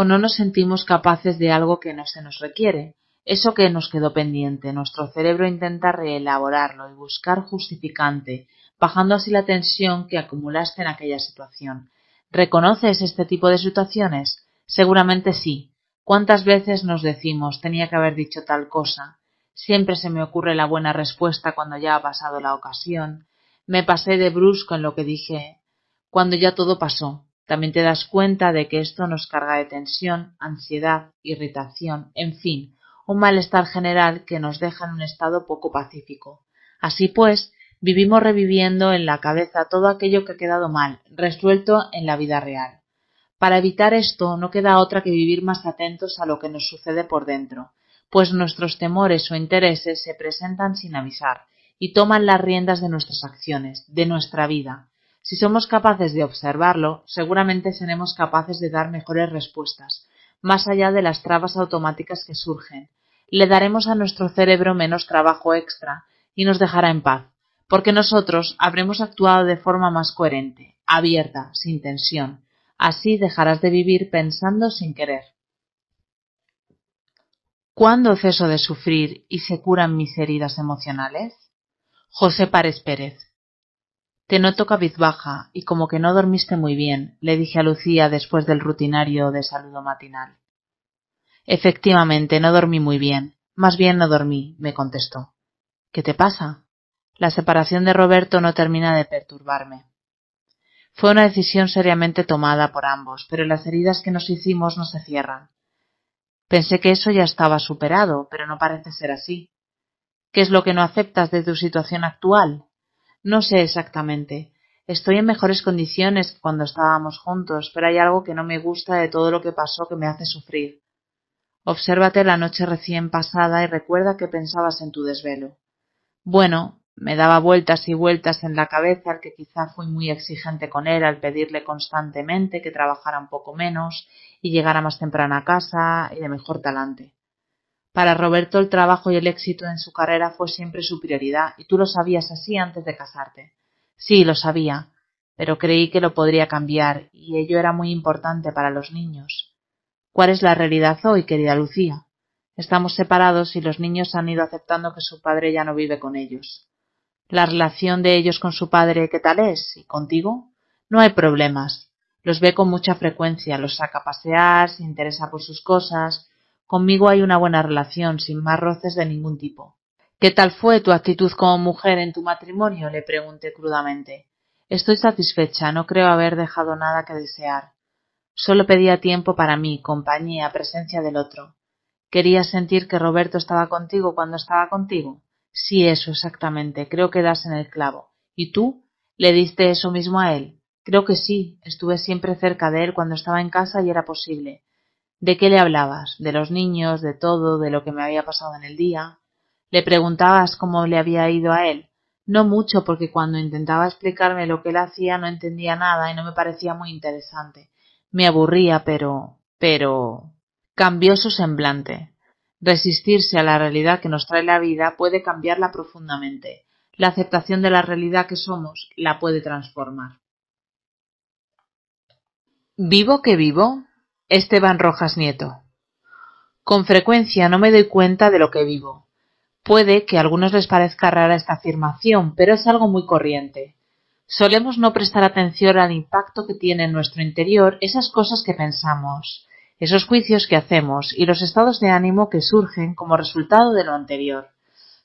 o no nos sentimos capaces de algo que no se nos requiere. Eso que nos quedó pendiente, nuestro cerebro intenta reelaborarlo y buscar justificante, bajando así la tensión que acumulaste en aquella situación. ¿Reconoces este tipo de situaciones? Seguramente sí. ¿Cuántas veces nos decimos tenía que haber dicho tal cosa? Siempre se me ocurre la buena respuesta cuando ya ha pasado la ocasión. Me pasé de brusco en lo que dije, cuando ya todo pasó. También te das cuenta de que esto nos carga de tensión, ansiedad, irritación, en fin, un malestar general que nos deja en un estado poco pacífico. Así pues, vivimos reviviendo en la cabeza todo aquello que ha quedado mal, resuelto en la vida real. Para evitar esto no queda otra que vivir más atentos a lo que nos sucede por dentro, pues nuestros temores o intereses se presentan sin avisar y toman las riendas de nuestras acciones, de nuestra vida, si somos capaces de observarlo, seguramente seremos capaces de dar mejores respuestas, más allá de las trabas automáticas que surgen. Le daremos a nuestro cerebro menos trabajo extra y nos dejará en paz, porque nosotros habremos actuado de forma más coherente, abierta, sin tensión. Así dejarás de vivir pensando sin querer. ¿Cuándo ceso de sufrir y se curan mis heridas emocionales? José Párez Pérez te noto cabizbaja y como que no dormiste muy bien, le dije a Lucía después del rutinario de saludo matinal. Efectivamente, no dormí muy bien. Más bien no dormí, me contestó. ¿Qué te pasa? La separación de Roberto no termina de perturbarme. Fue una decisión seriamente tomada por ambos, pero las heridas que nos hicimos no se cierran. Pensé que eso ya estaba superado, pero no parece ser así. ¿Qué es lo que no aceptas de tu situación actual? No sé exactamente. Estoy en mejores condiciones cuando estábamos juntos, pero hay algo que no me gusta de todo lo que pasó que me hace sufrir. Obsérvate la noche recién pasada y recuerda que pensabas en tu desvelo. Bueno, me daba vueltas y vueltas en la cabeza al que quizá fui muy exigente con él al pedirle constantemente que trabajara un poco menos y llegara más temprano a casa y de mejor talante. Para Roberto el trabajo y el éxito en su carrera fue siempre su prioridad, y tú lo sabías así antes de casarte. Sí, lo sabía, pero creí que lo podría cambiar, y ello era muy importante para los niños. ¿Cuál es la realidad hoy, querida Lucía? Estamos separados y los niños han ido aceptando que su padre ya no vive con ellos. La relación de ellos con su padre, ¿qué tal es? ¿Y contigo? No hay problemas. Los ve con mucha frecuencia, los saca a pasear, se interesa por sus cosas, Conmigo hay una buena relación, sin más roces de ningún tipo. ¿Qué tal fue tu actitud como mujer en tu matrimonio? le pregunté crudamente. Estoy satisfecha, no creo haber dejado nada que desear. Solo pedía tiempo para mí, compañía, presencia del otro. ¿Querías sentir que Roberto estaba contigo cuando estaba contigo? Sí, eso exactamente. Creo que das en el clavo. ¿Y tú? ¿Le diste eso mismo a él? Creo que sí. Estuve siempre cerca de él cuando estaba en casa y era posible. ¿De qué le hablabas? ¿De los niños? ¿De todo? ¿De lo que me había pasado en el día? ¿Le preguntabas cómo le había ido a él? No mucho, porque cuando intentaba explicarme lo que él hacía no entendía nada y no me parecía muy interesante. Me aburría, pero. pero. cambió su semblante. Resistirse a la realidad que nos trae la vida puede cambiarla profundamente. La aceptación de la realidad que somos la puede transformar. ¿Vivo que vivo? Esteban Rojas Nieto. Con frecuencia no me doy cuenta de lo que vivo. Puede que a algunos les parezca rara esta afirmación, pero es algo muy corriente. Solemos no prestar atención al impacto que tiene en nuestro interior esas cosas que pensamos, esos juicios que hacemos y los estados de ánimo que surgen como resultado de lo anterior.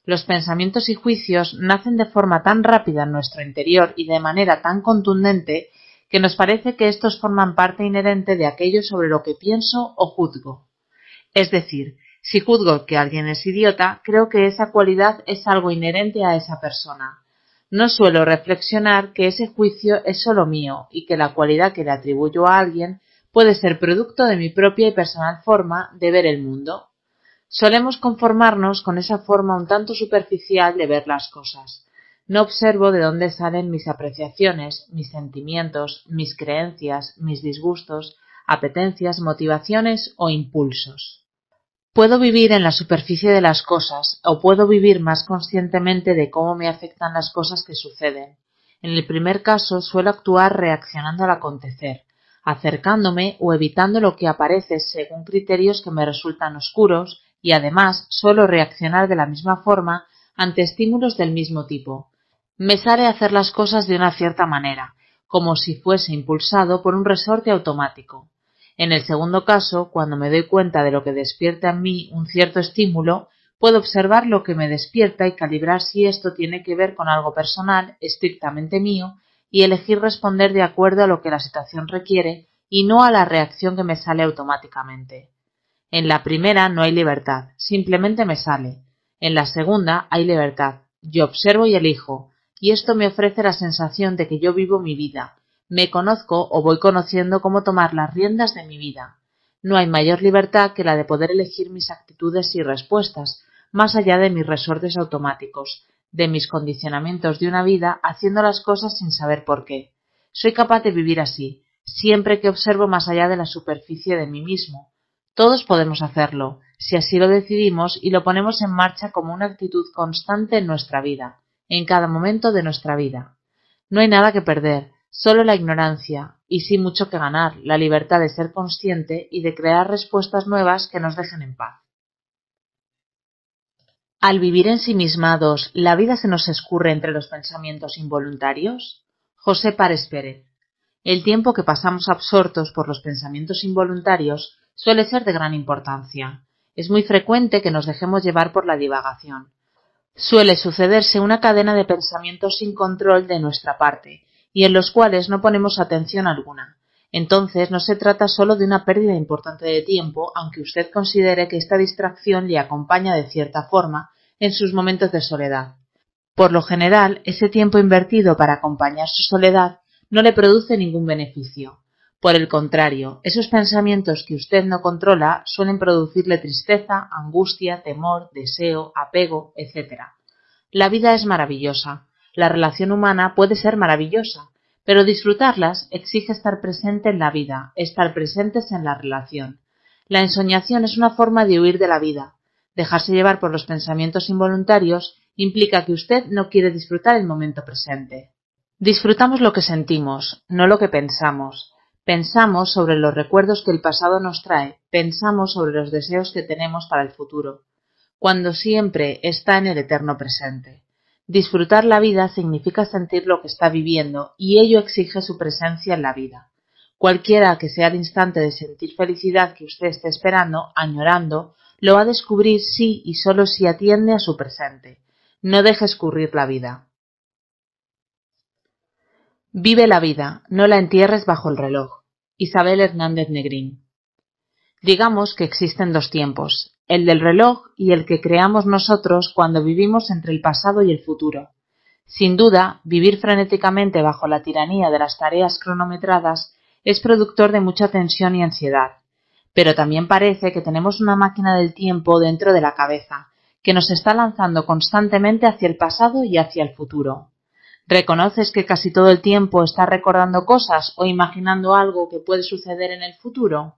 Los pensamientos y juicios nacen de forma tan rápida en nuestro interior y de manera tan contundente que nos parece que estos forman parte inherente de aquello sobre lo que pienso o juzgo. Es decir, si juzgo que alguien es idiota, creo que esa cualidad es algo inherente a esa persona. No suelo reflexionar que ese juicio es solo mío y que la cualidad que le atribuyo a alguien puede ser producto de mi propia y personal forma de ver el mundo. Solemos conformarnos con esa forma un tanto superficial de ver las cosas no observo de dónde salen mis apreciaciones, mis sentimientos, mis creencias, mis disgustos, apetencias, motivaciones o impulsos. Puedo vivir en la superficie de las cosas o puedo vivir más conscientemente de cómo me afectan las cosas que suceden. En el primer caso suelo actuar reaccionando al acontecer, acercándome o evitando lo que aparece según criterios que me resultan oscuros y además suelo reaccionar de la misma forma ante estímulos del mismo tipo. Me sale hacer las cosas de una cierta manera, como si fuese impulsado por un resorte automático. En el segundo caso, cuando me doy cuenta de lo que despierta en mí un cierto estímulo, puedo observar lo que me despierta y calibrar si esto tiene que ver con algo personal, estrictamente mío, y elegir responder de acuerdo a lo que la situación requiere y no a la reacción que me sale automáticamente. En la primera no hay libertad, simplemente me sale. En la segunda hay libertad, yo observo y elijo, y esto me ofrece la sensación de que yo vivo mi vida, me conozco o voy conociendo cómo tomar las riendas de mi vida. No hay mayor libertad que la de poder elegir mis actitudes y respuestas, más allá de mis resortes automáticos, de mis condicionamientos de una vida haciendo las cosas sin saber por qué. Soy capaz de vivir así, siempre que observo más allá de la superficie de mí mismo. Todos podemos hacerlo, si así lo decidimos y lo ponemos en marcha como una actitud constante en nuestra vida en cada momento de nuestra vida. No hay nada que perder, solo la ignorancia, y sí mucho que ganar, la libertad de ser consciente y de crear respuestas nuevas que nos dejen en paz. Al vivir ensimismados, ¿la vida se nos escurre entre los pensamientos involuntarios? José Párez Pérez. El tiempo que pasamos absortos por los pensamientos involuntarios suele ser de gran importancia. Es muy frecuente que nos dejemos llevar por la divagación, Suele sucederse una cadena de pensamientos sin control de nuestra parte, y en los cuales no ponemos atención alguna. Entonces no se trata solo de una pérdida importante de tiempo, aunque usted considere que esta distracción le acompaña de cierta forma en sus momentos de soledad. Por lo general, ese tiempo invertido para acompañar su soledad no le produce ningún beneficio. Por el contrario, esos pensamientos que usted no controla suelen producirle tristeza, angustia, temor, deseo, apego, etc. La vida es maravillosa, la relación humana puede ser maravillosa, pero disfrutarlas exige estar presente en la vida, estar presentes en la relación. La ensoñación es una forma de huir de la vida. Dejarse llevar por los pensamientos involuntarios implica que usted no quiere disfrutar el momento presente. Disfrutamos lo que sentimos, no lo que pensamos. Pensamos sobre los recuerdos que el pasado nos trae, pensamos sobre los deseos que tenemos para el futuro, cuando siempre está en el eterno presente. Disfrutar la vida significa sentir lo que está viviendo y ello exige su presencia en la vida. Cualquiera que sea el instante de sentir felicidad que usted esté esperando, añorando, lo va a descubrir sí y solo si atiende a su presente. No deje escurrir la vida. Vive la vida, no la entierres bajo el reloj. Isabel Hernández Negrín. Digamos que existen dos tiempos, el del reloj y el que creamos nosotros cuando vivimos entre el pasado y el futuro. Sin duda, vivir frenéticamente bajo la tiranía de las tareas cronometradas es productor de mucha tensión y ansiedad. Pero también parece que tenemos una máquina del tiempo dentro de la cabeza, que nos está lanzando constantemente hacia el pasado y hacia el futuro, ¿Reconoces que casi todo el tiempo estás recordando cosas o imaginando algo que puede suceder en el futuro?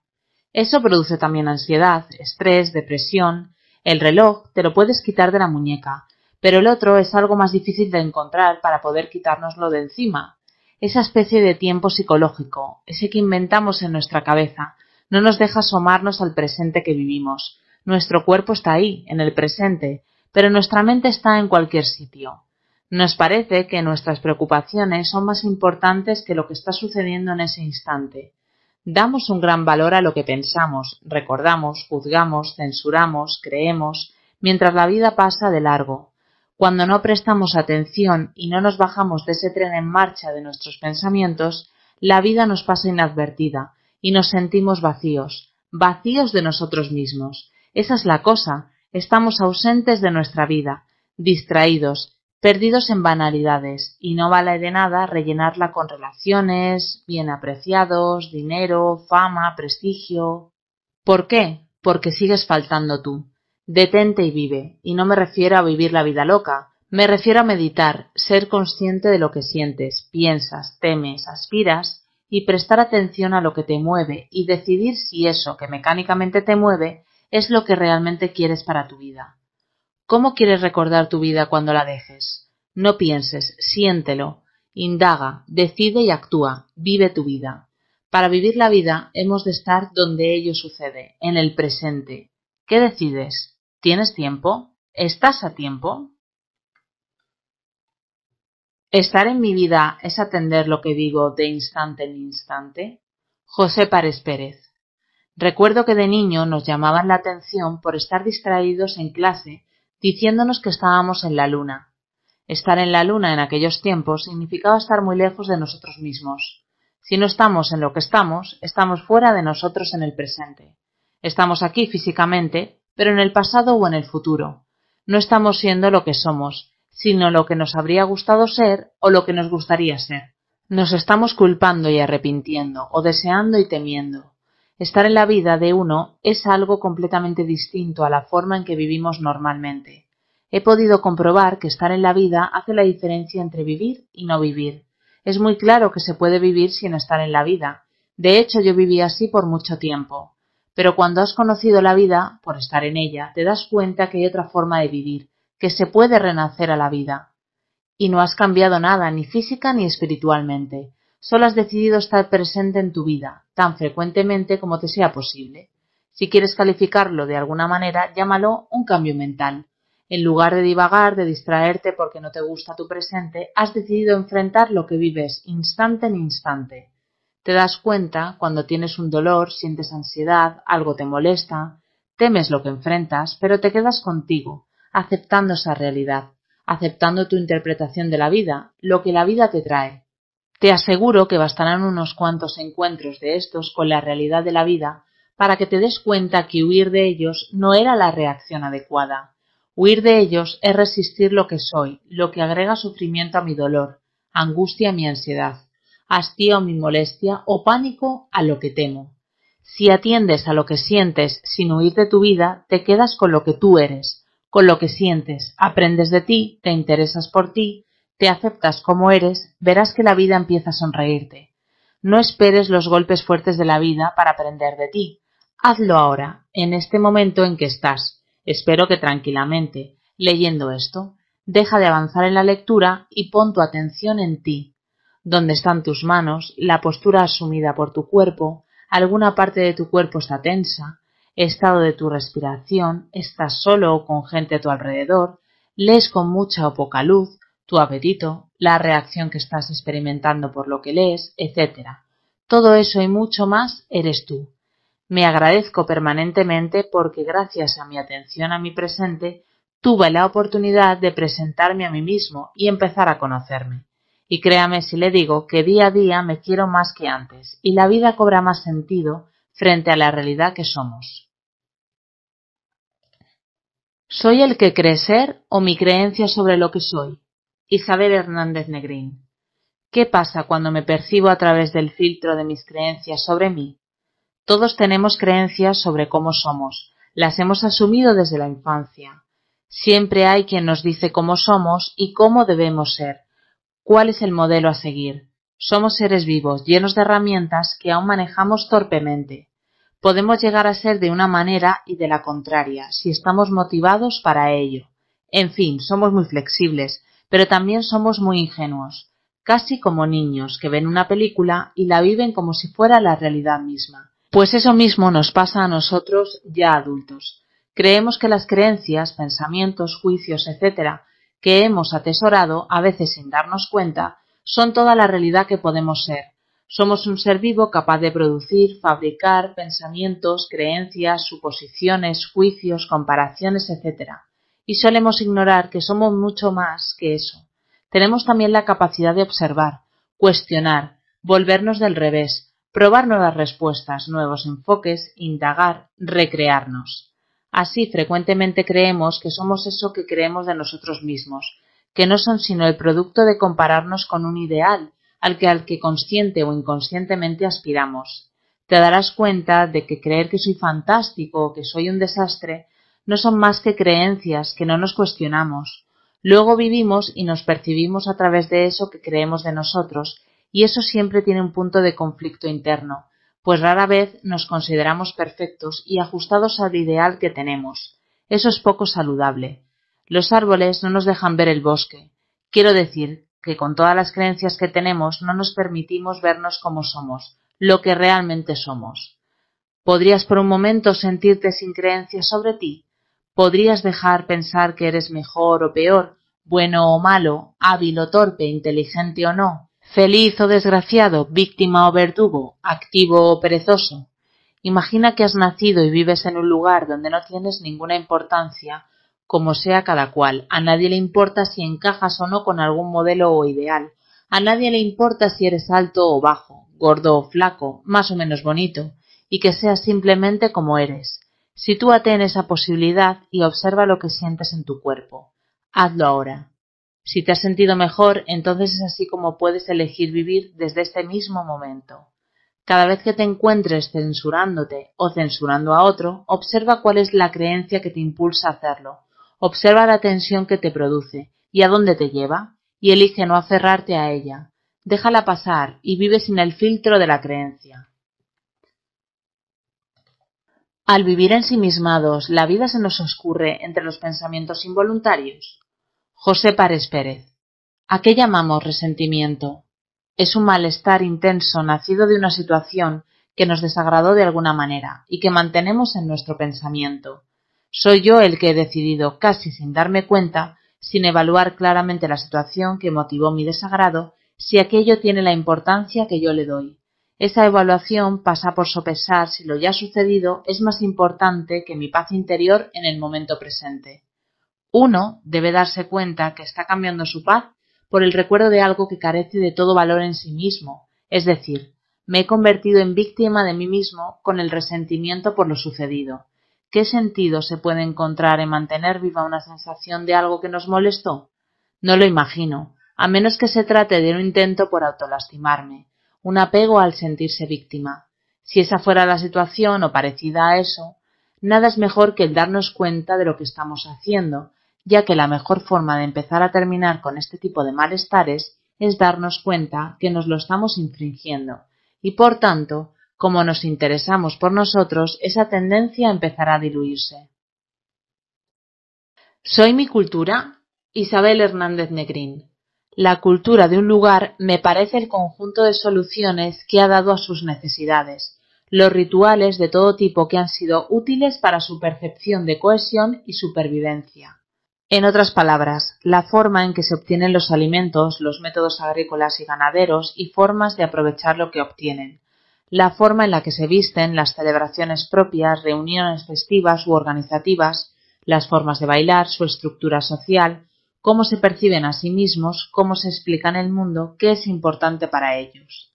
Eso produce también ansiedad, estrés, depresión. El reloj te lo puedes quitar de la muñeca, pero el otro es algo más difícil de encontrar para poder quitárnoslo de encima. Esa especie de tiempo psicológico, ese que inventamos en nuestra cabeza, no nos deja asomarnos al presente que vivimos. Nuestro cuerpo está ahí, en el presente, pero nuestra mente está en cualquier sitio. Nos parece que nuestras preocupaciones son más importantes que lo que está sucediendo en ese instante. Damos un gran valor a lo que pensamos, recordamos, juzgamos, censuramos, creemos, mientras la vida pasa de largo. Cuando no prestamos atención y no nos bajamos de ese tren en marcha de nuestros pensamientos, la vida nos pasa inadvertida y nos sentimos vacíos, vacíos de nosotros mismos. Esa es la cosa, estamos ausentes de nuestra vida, distraídos, perdidos en banalidades, y no vale de nada rellenarla con relaciones, bien apreciados, dinero, fama, prestigio. ¿Por qué? Porque sigues faltando tú. Detente y vive, y no me refiero a vivir la vida loca, me refiero a meditar, ser consciente de lo que sientes, piensas, temes, aspiras, y prestar atención a lo que te mueve y decidir si eso que mecánicamente te mueve es lo que realmente quieres para tu vida. ¿Cómo quieres recordar tu vida cuando la dejes? No pienses, siéntelo, indaga, decide y actúa, vive tu vida. Para vivir la vida hemos de estar donde ello sucede, en el presente. ¿Qué decides? ¿Tienes tiempo? ¿Estás a tiempo? ¿Estar en mi vida es atender lo que digo de instante en instante? José Párez Pérez. Recuerdo que de niño nos llamaban la atención por estar distraídos en clase diciéndonos que estábamos en la luna. Estar en la luna en aquellos tiempos significaba estar muy lejos de nosotros mismos. Si no estamos en lo que estamos, estamos fuera de nosotros en el presente. Estamos aquí físicamente, pero en el pasado o en el futuro. No estamos siendo lo que somos, sino lo que nos habría gustado ser o lo que nos gustaría ser. Nos estamos culpando y arrepintiendo, o deseando y temiendo. Estar en la vida de uno es algo completamente distinto a la forma en que vivimos normalmente. He podido comprobar que estar en la vida hace la diferencia entre vivir y no vivir. Es muy claro que se puede vivir sin estar en la vida. De hecho, yo viví así por mucho tiempo. Pero cuando has conocido la vida, por estar en ella, te das cuenta que hay otra forma de vivir, que se puede renacer a la vida. Y no has cambiado nada, ni física ni espiritualmente solo has decidido estar presente en tu vida, tan frecuentemente como te sea posible. Si quieres calificarlo de alguna manera, llámalo un cambio mental. En lugar de divagar, de distraerte porque no te gusta tu presente, has decidido enfrentar lo que vives instante en instante. Te das cuenta cuando tienes un dolor, sientes ansiedad, algo te molesta, temes lo que enfrentas, pero te quedas contigo, aceptando esa realidad, aceptando tu interpretación de la vida, lo que la vida te trae, te aseguro que bastarán unos cuantos encuentros de estos con la realidad de la vida para que te des cuenta que huir de ellos no era la reacción adecuada. Huir de ellos es resistir lo que soy, lo que agrega sufrimiento a mi dolor, angustia a mi ansiedad, hastío a mi molestia o pánico a lo que temo. Si atiendes a lo que sientes sin huir de tu vida, te quedas con lo que tú eres, con lo que sientes, aprendes de ti, te interesas por ti, te aceptas como eres, verás que la vida empieza a sonreírte. No esperes los golpes fuertes de la vida para aprender de ti. Hazlo ahora, en este momento en que estás, espero que tranquilamente, leyendo esto. Deja de avanzar en la lectura y pon tu atención en ti, donde están tus manos, la postura asumida por tu cuerpo, alguna parte de tu cuerpo está tensa, estado de tu respiración, estás solo o con gente a tu alrededor, lees con mucha o poca luz, tu apetito, la reacción que estás experimentando por lo que lees, etc. Todo eso y mucho más eres tú. Me agradezco permanentemente porque gracias a mi atención a mi presente tuve la oportunidad de presentarme a mí mismo y empezar a conocerme. Y créame si le digo que día a día me quiero más que antes y la vida cobra más sentido frente a la realidad que somos. ¿Soy el que cree ser o mi creencia sobre lo que soy? Isabel Hernández Negrín. ¿Qué pasa cuando me percibo a través del filtro de mis creencias sobre mí? Todos tenemos creencias sobre cómo somos, las hemos asumido desde la infancia. Siempre hay quien nos dice cómo somos y cómo debemos ser, cuál es el modelo a seguir. Somos seres vivos, llenos de herramientas que aún manejamos torpemente. Podemos llegar a ser de una manera y de la contraria, si estamos motivados para ello. En fin, somos muy flexibles, pero también somos muy ingenuos, casi como niños que ven una película y la viven como si fuera la realidad misma. Pues eso mismo nos pasa a nosotros ya adultos. Creemos que las creencias, pensamientos, juicios, etcétera, que hemos atesorado, a veces sin darnos cuenta, son toda la realidad que podemos ser. Somos un ser vivo capaz de producir, fabricar pensamientos, creencias, suposiciones, juicios, comparaciones, etcétera y solemos ignorar que somos mucho más que eso. Tenemos también la capacidad de observar, cuestionar, volvernos del revés, probar nuevas respuestas, nuevos enfoques, indagar, recrearnos. Así frecuentemente creemos que somos eso que creemos de nosotros mismos, que no son sino el producto de compararnos con un ideal al que, al que consciente o inconscientemente aspiramos. Te darás cuenta de que creer que soy fantástico o que soy un desastre no son más que creencias que no nos cuestionamos. Luego vivimos y nos percibimos a través de eso que creemos de nosotros, y eso siempre tiene un punto de conflicto interno, pues rara vez nos consideramos perfectos y ajustados al ideal que tenemos. Eso es poco saludable. Los árboles no nos dejan ver el bosque. Quiero decir que con todas las creencias que tenemos no nos permitimos vernos como somos, lo que realmente somos. ¿Podrías por un momento sentirte sin creencias sobre ti? podrías dejar pensar que eres mejor o peor, bueno o malo, hábil o torpe, inteligente o no, feliz o desgraciado, víctima o verdugo, activo o perezoso. Imagina que has nacido y vives en un lugar donde no tienes ninguna importancia, como sea cada cual. A nadie le importa si encajas o no con algún modelo o ideal. A nadie le importa si eres alto o bajo, gordo o flaco, más o menos bonito, y que seas simplemente como eres. Sitúate en esa posibilidad y observa lo que sientes en tu cuerpo. Hazlo ahora. Si te has sentido mejor, entonces es así como puedes elegir vivir desde este mismo momento. Cada vez que te encuentres censurándote o censurando a otro, observa cuál es la creencia que te impulsa a hacerlo, observa la tensión que te produce y a dónde te lleva, y elige no aferrarte a ella. Déjala pasar y vive sin el filtro de la creencia. Al vivir ensimismados, la vida se nos oscurre entre los pensamientos involuntarios. José Párez Pérez. ¿A qué llamamos resentimiento? Es un malestar intenso nacido de una situación que nos desagradó de alguna manera y que mantenemos en nuestro pensamiento. Soy yo el que he decidido, casi sin darme cuenta, sin evaluar claramente la situación que motivó mi desagrado, si aquello tiene la importancia que yo le doy. Esa evaluación pasa por sopesar si lo ya sucedido es más importante que mi paz interior en el momento presente. Uno debe darse cuenta que está cambiando su paz por el recuerdo de algo que carece de todo valor en sí mismo, es decir, me he convertido en víctima de mí mismo con el resentimiento por lo sucedido. ¿Qué sentido se puede encontrar en mantener viva una sensación de algo que nos molestó? No lo imagino, a menos que se trate de un intento por autolastimarme, un apego al sentirse víctima. Si esa fuera la situación o parecida a eso, nada es mejor que el darnos cuenta de lo que estamos haciendo, ya que la mejor forma de empezar a terminar con este tipo de malestares es darnos cuenta que nos lo estamos infringiendo, y por tanto, como nos interesamos por nosotros, esa tendencia empezará a diluirse. Soy mi cultura, Isabel Hernández Negrín. La cultura de un lugar me parece el conjunto de soluciones que ha dado a sus necesidades, los rituales de todo tipo que han sido útiles para su percepción de cohesión y supervivencia. En otras palabras, la forma en que se obtienen los alimentos, los métodos agrícolas y ganaderos y formas de aprovechar lo que obtienen, la forma en la que se visten, las celebraciones propias, reuniones festivas u organizativas, las formas de bailar, su estructura social, cómo se perciben a sí mismos, cómo se explican el mundo, qué es importante para ellos.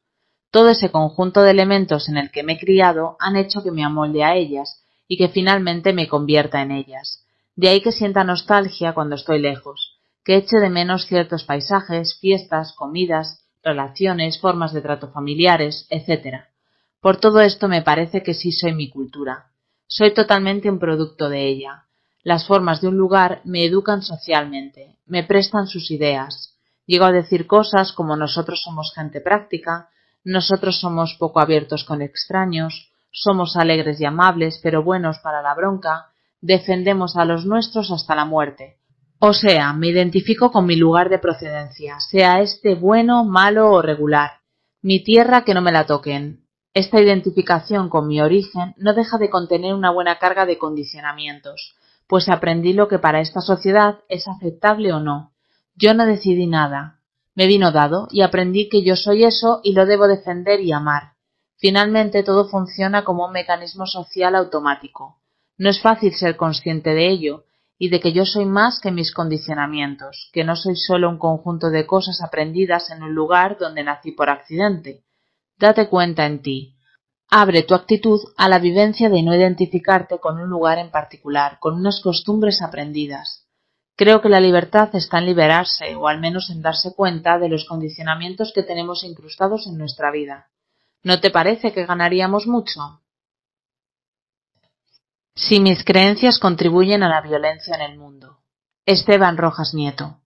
Todo ese conjunto de elementos en el que me he criado han hecho que me amolde a ellas y que finalmente me convierta en ellas. De ahí que sienta nostalgia cuando estoy lejos, que eche de menos ciertos paisajes, fiestas, comidas, relaciones, formas de trato familiares, etc. Por todo esto me parece que sí soy mi cultura. Soy totalmente un producto de ella. Las formas de un lugar me educan socialmente, me prestan sus ideas. Llego a decir cosas como nosotros somos gente práctica, nosotros somos poco abiertos con extraños, somos alegres y amables, pero buenos para la bronca, defendemos a los nuestros hasta la muerte. O sea, me identifico con mi lugar de procedencia, sea este bueno, malo o regular. Mi tierra que no me la toquen. Esta identificación con mi origen no deja de contener una buena carga de condicionamientos, pues aprendí lo que para esta sociedad es aceptable o no. Yo no decidí nada. Me vino dado y aprendí que yo soy eso y lo debo defender y amar. Finalmente todo funciona como un mecanismo social automático. No es fácil ser consciente de ello y de que yo soy más que mis condicionamientos, que no soy solo un conjunto de cosas aprendidas en un lugar donde nací por accidente. Date cuenta en ti, Abre tu actitud a la vivencia de no identificarte con un lugar en particular, con unas costumbres aprendidas. Creo que la libertad está en liberarse o al menos en darse cuenta de los condicionamientos que tenemos incrustados en nuestra vida. ¿No te parece que ganaríamos mucho? Si mis creencias contribuyen a la violencia en el mundo. Esteban Rojas Nieto.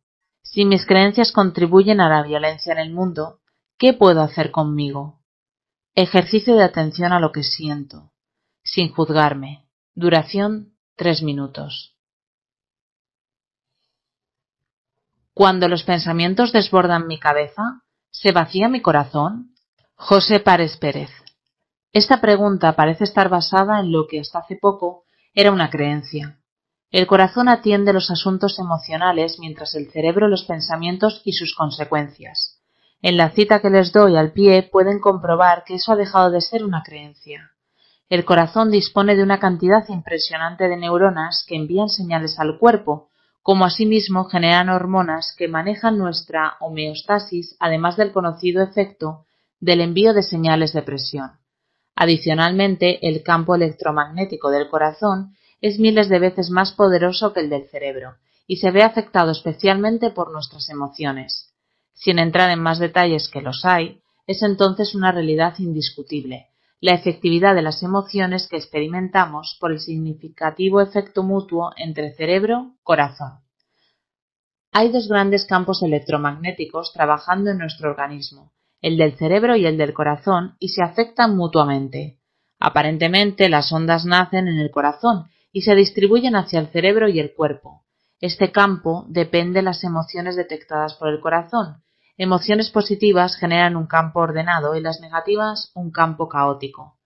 Si mis creencias contribuyen a la violencia en el mundo, ¿qué puedo hacer conmigo? Ejercicio de atención a lo que siento, sin juzgarme. Duración tres minutos. Cuando los pensamientos desbordan mi cabeza, ¿se vacía mi corazón? José Párez Pérez. Esta pregunta parece estar basada en lo que hasta hace poco era una creencia. El corazón atiende los asuntos emocionales mientras el cerebro los pensamientos y sus consecuencias. En la cita que les doy al pie pueden comprobar que eso ha dejado de ser una creencia. El corazón dispone de una cantidad impresionante de neuronas que envían señales al cuerpo, como asimismo generan hormonas que manejan nuestra homeostasis, además del conocido efecto del envío de señales de presión. Adicionalmente, el campo electromagnético del corazón es miles de veces más poderoso que el del cerebro y se ve afectado especialmente por nuestras emociones. Sin entrar en más detalles que los hay, es entonces una realidad indiscutible, la efectividad de las emociones que experimentamos por el significativo efecto mutuo entre cerebro-corazón. Hay dos grandes campos electromagnéticos trabajando en nuestro organismo, el del cerebro y el del corazón, y se afectan mutuamente. Aparentemente las ondas nacen en el corazón y se distribuyen hacia el cerebro y el cuerpo. Este campo depende de las emociones detectadas por el corazón, Emociones positivas generan un campo ordenado y las negativas un campo caótico.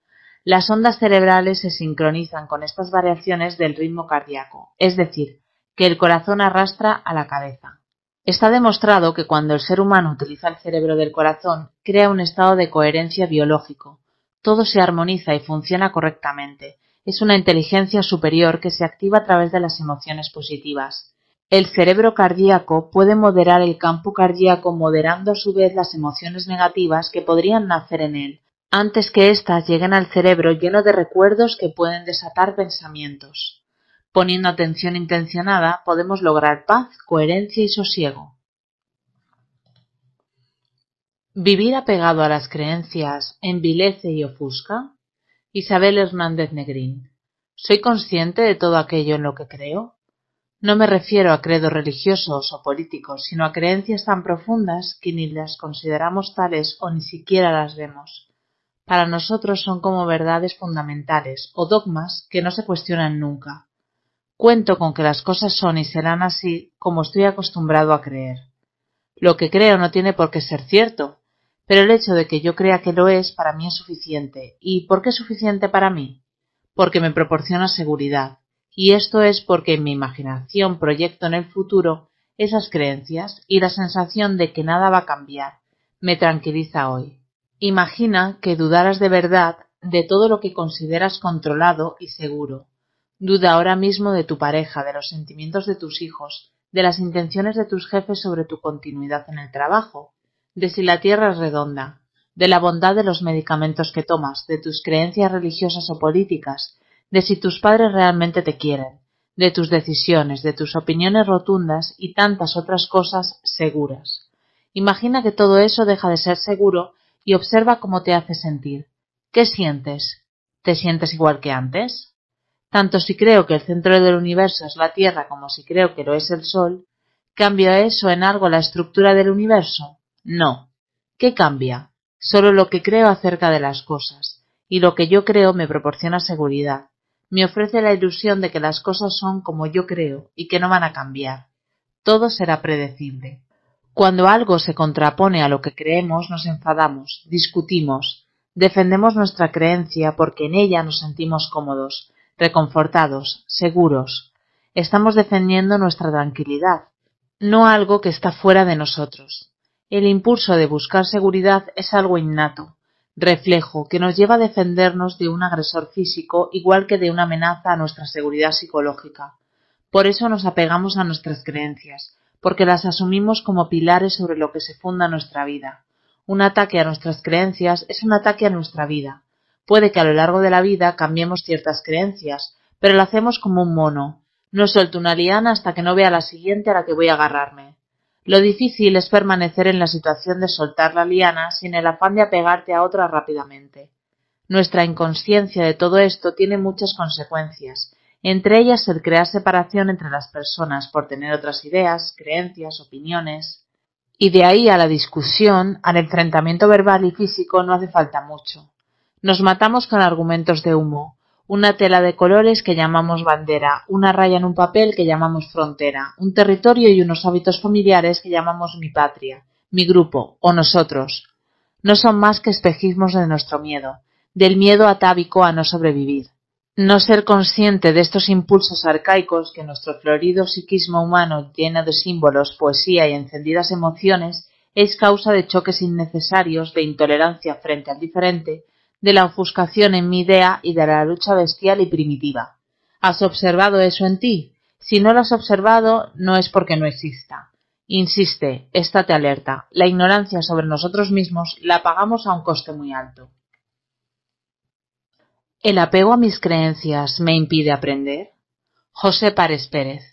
Las ondas cerebrales se sincronizan con estas variaciones del ritmo cardíaco, es decir, que el corazón arrastra a la cabeza. Está demostrado que cuando el ser humano utiliza el cerebro del corazón, crea un estado de coherencia biológico. Todo se armoniza y funciona correctamente. Es una inteligencia superior que se activa a través de las emociones positivas. El cerebro cardíaco puede moderar el campo cardíaco moderando a su vez las emociones negativas que podrían nacer en él, antes que éstas lleguen al cerebro lleno de recuerdos que pueden desatar pensamientos. Poniendo atención intencionada podemos lograr paz, coherencia y sosiego. ¿Vivir apegado a las creencias envilece y ofusca? Isabel Hernández Negrín. ¿Soy consciente de todo aquello en lo que creo? No me refiero a credos religiosos o políticos, sino a creencias tan profundas que ni las consideramos tales o ni siquiera las vemos. Para nosotros son como verdades fundamentales o dogmas que no se cuestionan nunca. Cuento con que las cosas son y serán así como estoy acostumbrado a creer. Lo que creo no tiene por qué ser cierto, pero el hecho de que yo crea que lo es para mí es suficiente. ¿Y por qué es suficiente para mí? Porque me proporciona seguridad, y esto es porque en mi imaginación proyecto en el futuro esas creencias y la sensación de que nada va a cambiar me tranquiliza hoy. Imagina que dudaras de verdad de todo lo que consideras controlado y seguro. Duda ahora mismo de tu pareja, de los sentimientos de tus hijos, de las intenciones de tus jefes sobre tu continuidad en el trabajo, de si la tierra es redonda, de la bondad de los medicamentos que tomas, de tus creencias religiosas o políticas, de si tus padres realmente te quieren, de tus decisiones, de tus opiniones rotundas y tantas otras cosas seguras. Imagina que todo eso deja de ser seguro y observa cómo te hace sentir. ¿Qué sientes? ¿Te sientes igual que antes? Tanto si creo que el centro del universo es la Tierra como si creo que lo es el Sol, ¿cambia eso en algo la estructura del universo? No. ¿Qué cambia? Solo lo que creo acerca de las cosas, y lo que yo creo me proporciona seguridad, me ofrece la ilusión de que las cosas son como yo creo y que no van a cambiar. Todo será predecible. Cuando algo se contrapone a lo que creemos, nos enfadamos, discutimos, defendemos nuestra creencia porque en ella nos sentimos cómodos, reconfortados, seguros. Estamos defendiendo nuestra tranquilidad, no algo que está fuera de nosotros. El impulso de buscar seguridad es algo innato, reflejo que nos lleva a defendernos de un agresor físico igual que de una amenaza a nuestra seguridad psicológica. Por eso nos apegamos a nuestras creencias, porque las asumimos como pilares sobre lo que se funda nuestra vida. Un ataque a nuestras creencias es un ataque a nuestra vida. Puede que a lo largo de la vida cambiemos ciertas creencias, pero lo hacemos como un mono. No suelto una liana hasta que no vea la siguiente a la que voy a agarrarme. Lo difícil es permanecer en la situación de soltar la liana sin el afán de apegarte a otra rápidamente. Nuestra inconsciencia de todo esto tiene muchas consecuencias, entre ellas el crear separación entre las personas por tener otras ideas, creencias, opiniones. Y de ahí a la discusión, al enfrentamiento verbal y físico no hace falta mucho. Nos matamos con argumentos de humo, una tela de colores que llamamos bandera, una raya en un papel que llamamos frontera, un territorio y unos hábitos familiares que llamamos mi patria, mi grupo o nosotros. No son más que espejismos de nuestro miedo, del miedo atávico a no sobrevivir. No ser consciente de estos impulsos arcaicos que nuestro florido psiquismo humano llena de símbolos, poesía y encendidas emociones es causa de choques innecesarios, de intolerancia frente al diferente, de la ofuscación en mi idea y de la lucha bestial y primitiva. ¿Has observado eso en ti? Si no lo has observado, no es porque no exista. Insiste, estate alerta. La ignorancia sobre nosotros mismos la pagamos a un coste muy alto. ¿El apego a mis creencias me impide aprender? José Párez Pérez.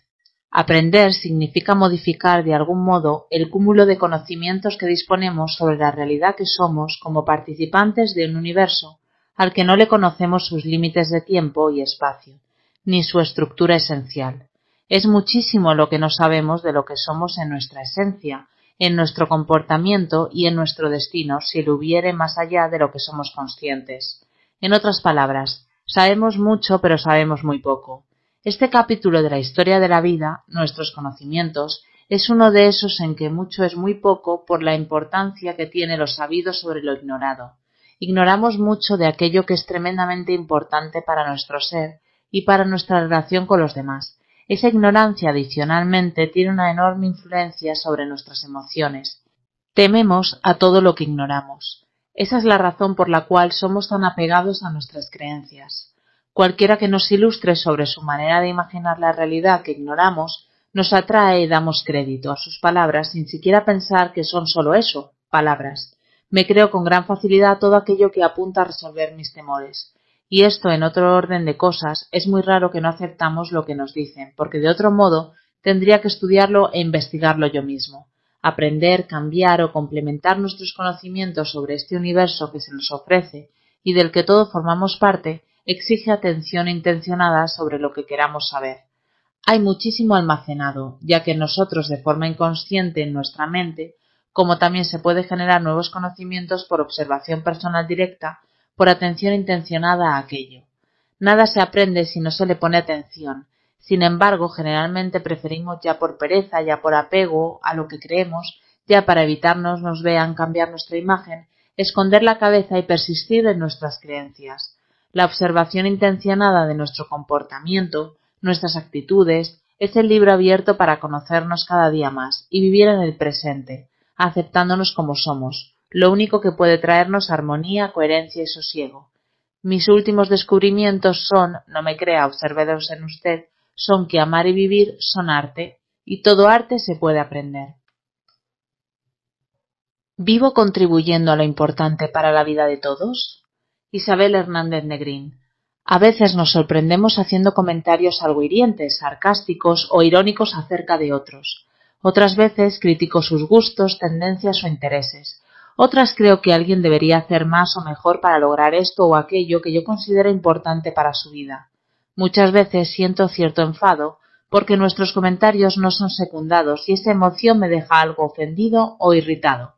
Aprender significa modificar de algún modo el cúmulo de conocimientos que disponemos sobre la realidad que somos como participantes de un universo al que no le conocemos sus límites de tiempo y espacio, ni su estructura esencial. Es muchísimo lo que no sabemos de lo que somos en nuestra esencia, en nuestro comportamiento y en nuestro destino si lo hubiere más allá de lo que somos conscientes. En otras palabras, sabemos mucho pero sabemos muy poco. Este capítulo de la historia de la vida, nuestros conocimientos, es uno de esos en que mucho es muy poco por la importancia que tiene lo sabido sobre lo ignorado. Ignoramos mucho de aquello que es tremendamente importante para nuestro ser y para nuestra relación con los demás. Esa ignorancia adicionalmente tiene una enorme influencia sobre nuestras emociones. Tememos a todo lo que ignoramos. Esa es la razón por la cual somos tan apegados a nuestras creencias. Cualquiera que nos ilustre sobre su manera de imaginar la realidad que ignoramos, nos atrae y damos crédito a sus palabras sin siquiera pensar que son solo eso, palabras. Me creo con gran facilidad todo aquello que apunta a resolver mis temores. Y esto, en otro orden de cosas, es muy raro que no aceptamos lo que nos dicen, porque de otro modo tendría que estudiarlo e investigarlo yo mismo. Aprender, cambiar o complementar nuestros conocimientos sobre este universo que se nos ofrece y del que todos formamos parte exige atención intencionada sobre lo que queramos saber. Hay muchísimo almacenado, ya que nosotros de forma inconsciente en nuestra mente, como también se puede generar nuevos conocimientos por observación personal directa, por atención intencionada a aquello. Nada se aprende si no se le pone atención. Sin embargo, generalmente preferimos ya por pereza, ya por apego a lo que creemos, ya para evitarnos nos vean cambiar nuestra imagen, esconder la cabeza y persistir en nuestras creencias. La observación intencionada de nuestro comportamiento, nuestras actitudes, es el libro abierto para conocernos cada día más y vivir en el presente, aceptándonos como somos, lo único que puede traernos armonía, coherencia y sosiego. Mis últimos descubrimientos son, no me crea, observados en usted, son que amar y vivir son arte, y todo arte se puede aprender. ¿Vivo contribuyendo a lo importante para la vida de todos? Isabel Hernández Negrín. A veces nos sorprendemos haciendo comentarios algo hirientes, sarcásticos o irónicos acerca de otros. Otras veces critico sus gustos, tendencias o intereses. Otras creo que alguien debería hacer más o mejor para lograr esto o aquello que yo considero importante para su vida. Muchas veces siento cierto enfado porque nuestros comentarios no son secundados y esa emoción me deja algo ofendido o irritado.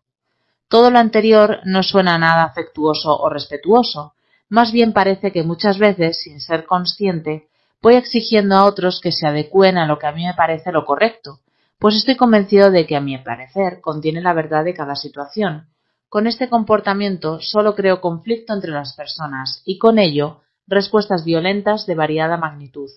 Todo lo anterior no suena nada afectuoso o respetuoso, más bien parece que muchas veces, sin ser consciente, voy exigiendo a otros que se adecúen a lo que a mí me parece lo correcto, pues estoy convencido de que a mi parecer contiene la verdad de cada situación. Con este comportamiento solo creo conflicto entre las personas y con ello respuestas violentas de variada magnitud.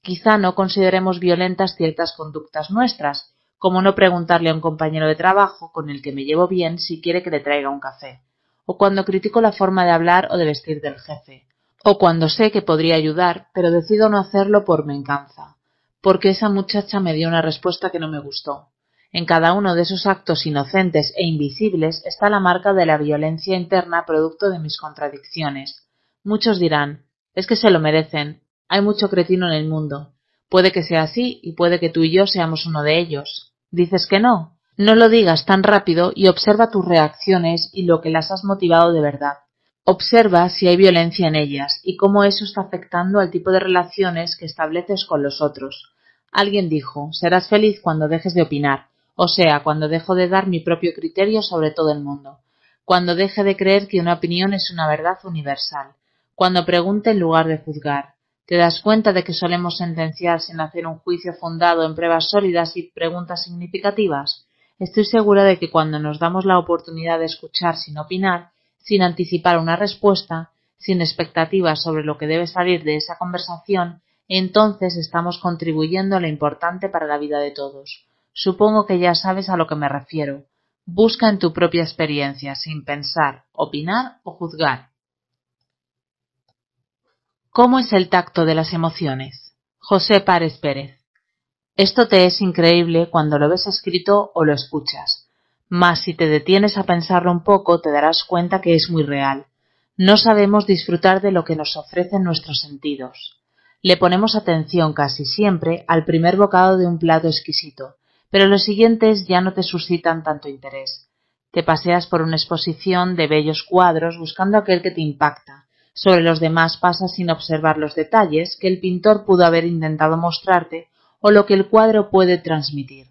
Quizá no consideremos violentas ciertas conductas nuestras como no preguntarle a un compañero de trabajo con el que me llevo bien si quiere que le traiga un café, o cuando critico la forma de hablar o de vestir del jefe, o cuando sé que podría ayudar, pero decido no hacerlo por venganza, porque esa muchacha me dio una respuesta que no me gustó. En cada uno de esos actos inocentes e invisibles está la marca de la violencia interna producto de mis contradicciones. Muchos dirán, es que se lo merecen, hay mucho cretino en el mundo, Puede que sea así y puede que tú y yo seamos uno de ellos. ¿Dices que no? No lo digas tan rápido y observa tus reacciones y lo que las has motivado de verdad. Observa si hay violencia en ellas y cómo eso está afectando al tipo de relaciones que estableces con los otros. Alguien dijo, serás feliz cuando dejes de opinar, o sea, cuando dejo de dar mi propio criterio sobre todo el mundo, cuando deje de creer que una opinión es una verdad universal, cuando pregunte en lugar de juzgar, ¿Te das cuenta de que solemos sentenciar sin hacer un juicio fundado en pruebas sólidas y preguntas significativas? Estoy segura de que cuando nos damos la oportunidad de escuchar sin opinar, sin anticipar una respuesta, sin expectativas sobre lo que debe salir de esa conversación, entonces estamos contribuyendo a lo importante para la vida de todos. Supongo que ya sabes a lo que me refiero. Busca en tu propia experiencia, sin pensar, opinar o juzgar. ¿Cómo es el tacto de las emociones? José Párez Pérez. Esto te es increíble cuando lo ves escrito o lo escuchas, mas si te detienes a pensarlo un poco te darás cuenta que es muy real. No sabemos disfrutar de lo que nos ofrecen nuestros sentidos. Le ponemos atención casi siempre al primer bocado de un plato exquisito, pero los siguientes ya no te suscitan tanto interés. Te paseas por una exposición de bellos cuadros buscando aquel que te impacta, sobre los demás pasa sin observar los detalles que el pintor pudo haber intentado mostrarte o lo que el cuadro puede transmitir.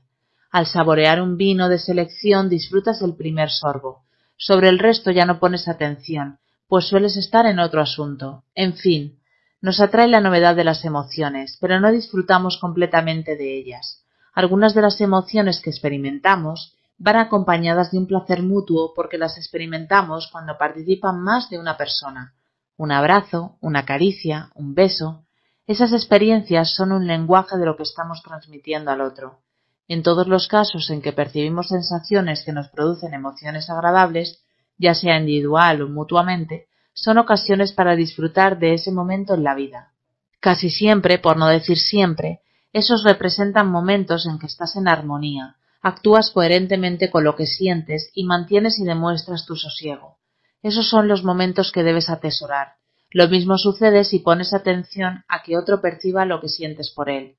Al saborear un vino de selección disfrutas el primer sorbo. Sobre el resto ya no pones atención, pues sueles estar en otro asunto. En fin, nos atrae la novedad de las emociones, pero no disfrutamos completamente de ellas. Algunas de las emociones que experimentamos van acompañadas de un placer mutuo porque las experimentamos cuando participan más de una persona. Un abrazo, una caricia, un beso. Esas experiencias son un lenguaje de lo que estamos transmitiendo al otro. En todos los casos en que percibimos sensaciones que nos producen emociones agradables, ya sea individual o mutuamente, son ocasiones para disfrutar de ese momento en la vida. Casi siempre, por no decir siempre, esos representan momentos en que estás en armonía, actúas coherentemente con lo que sientes y mantienes y demuestras tu sosiego. Esos son los momentos que debes atesorar. Lo mismo sucede si pones atención a que otro perciba lo que sientes por él.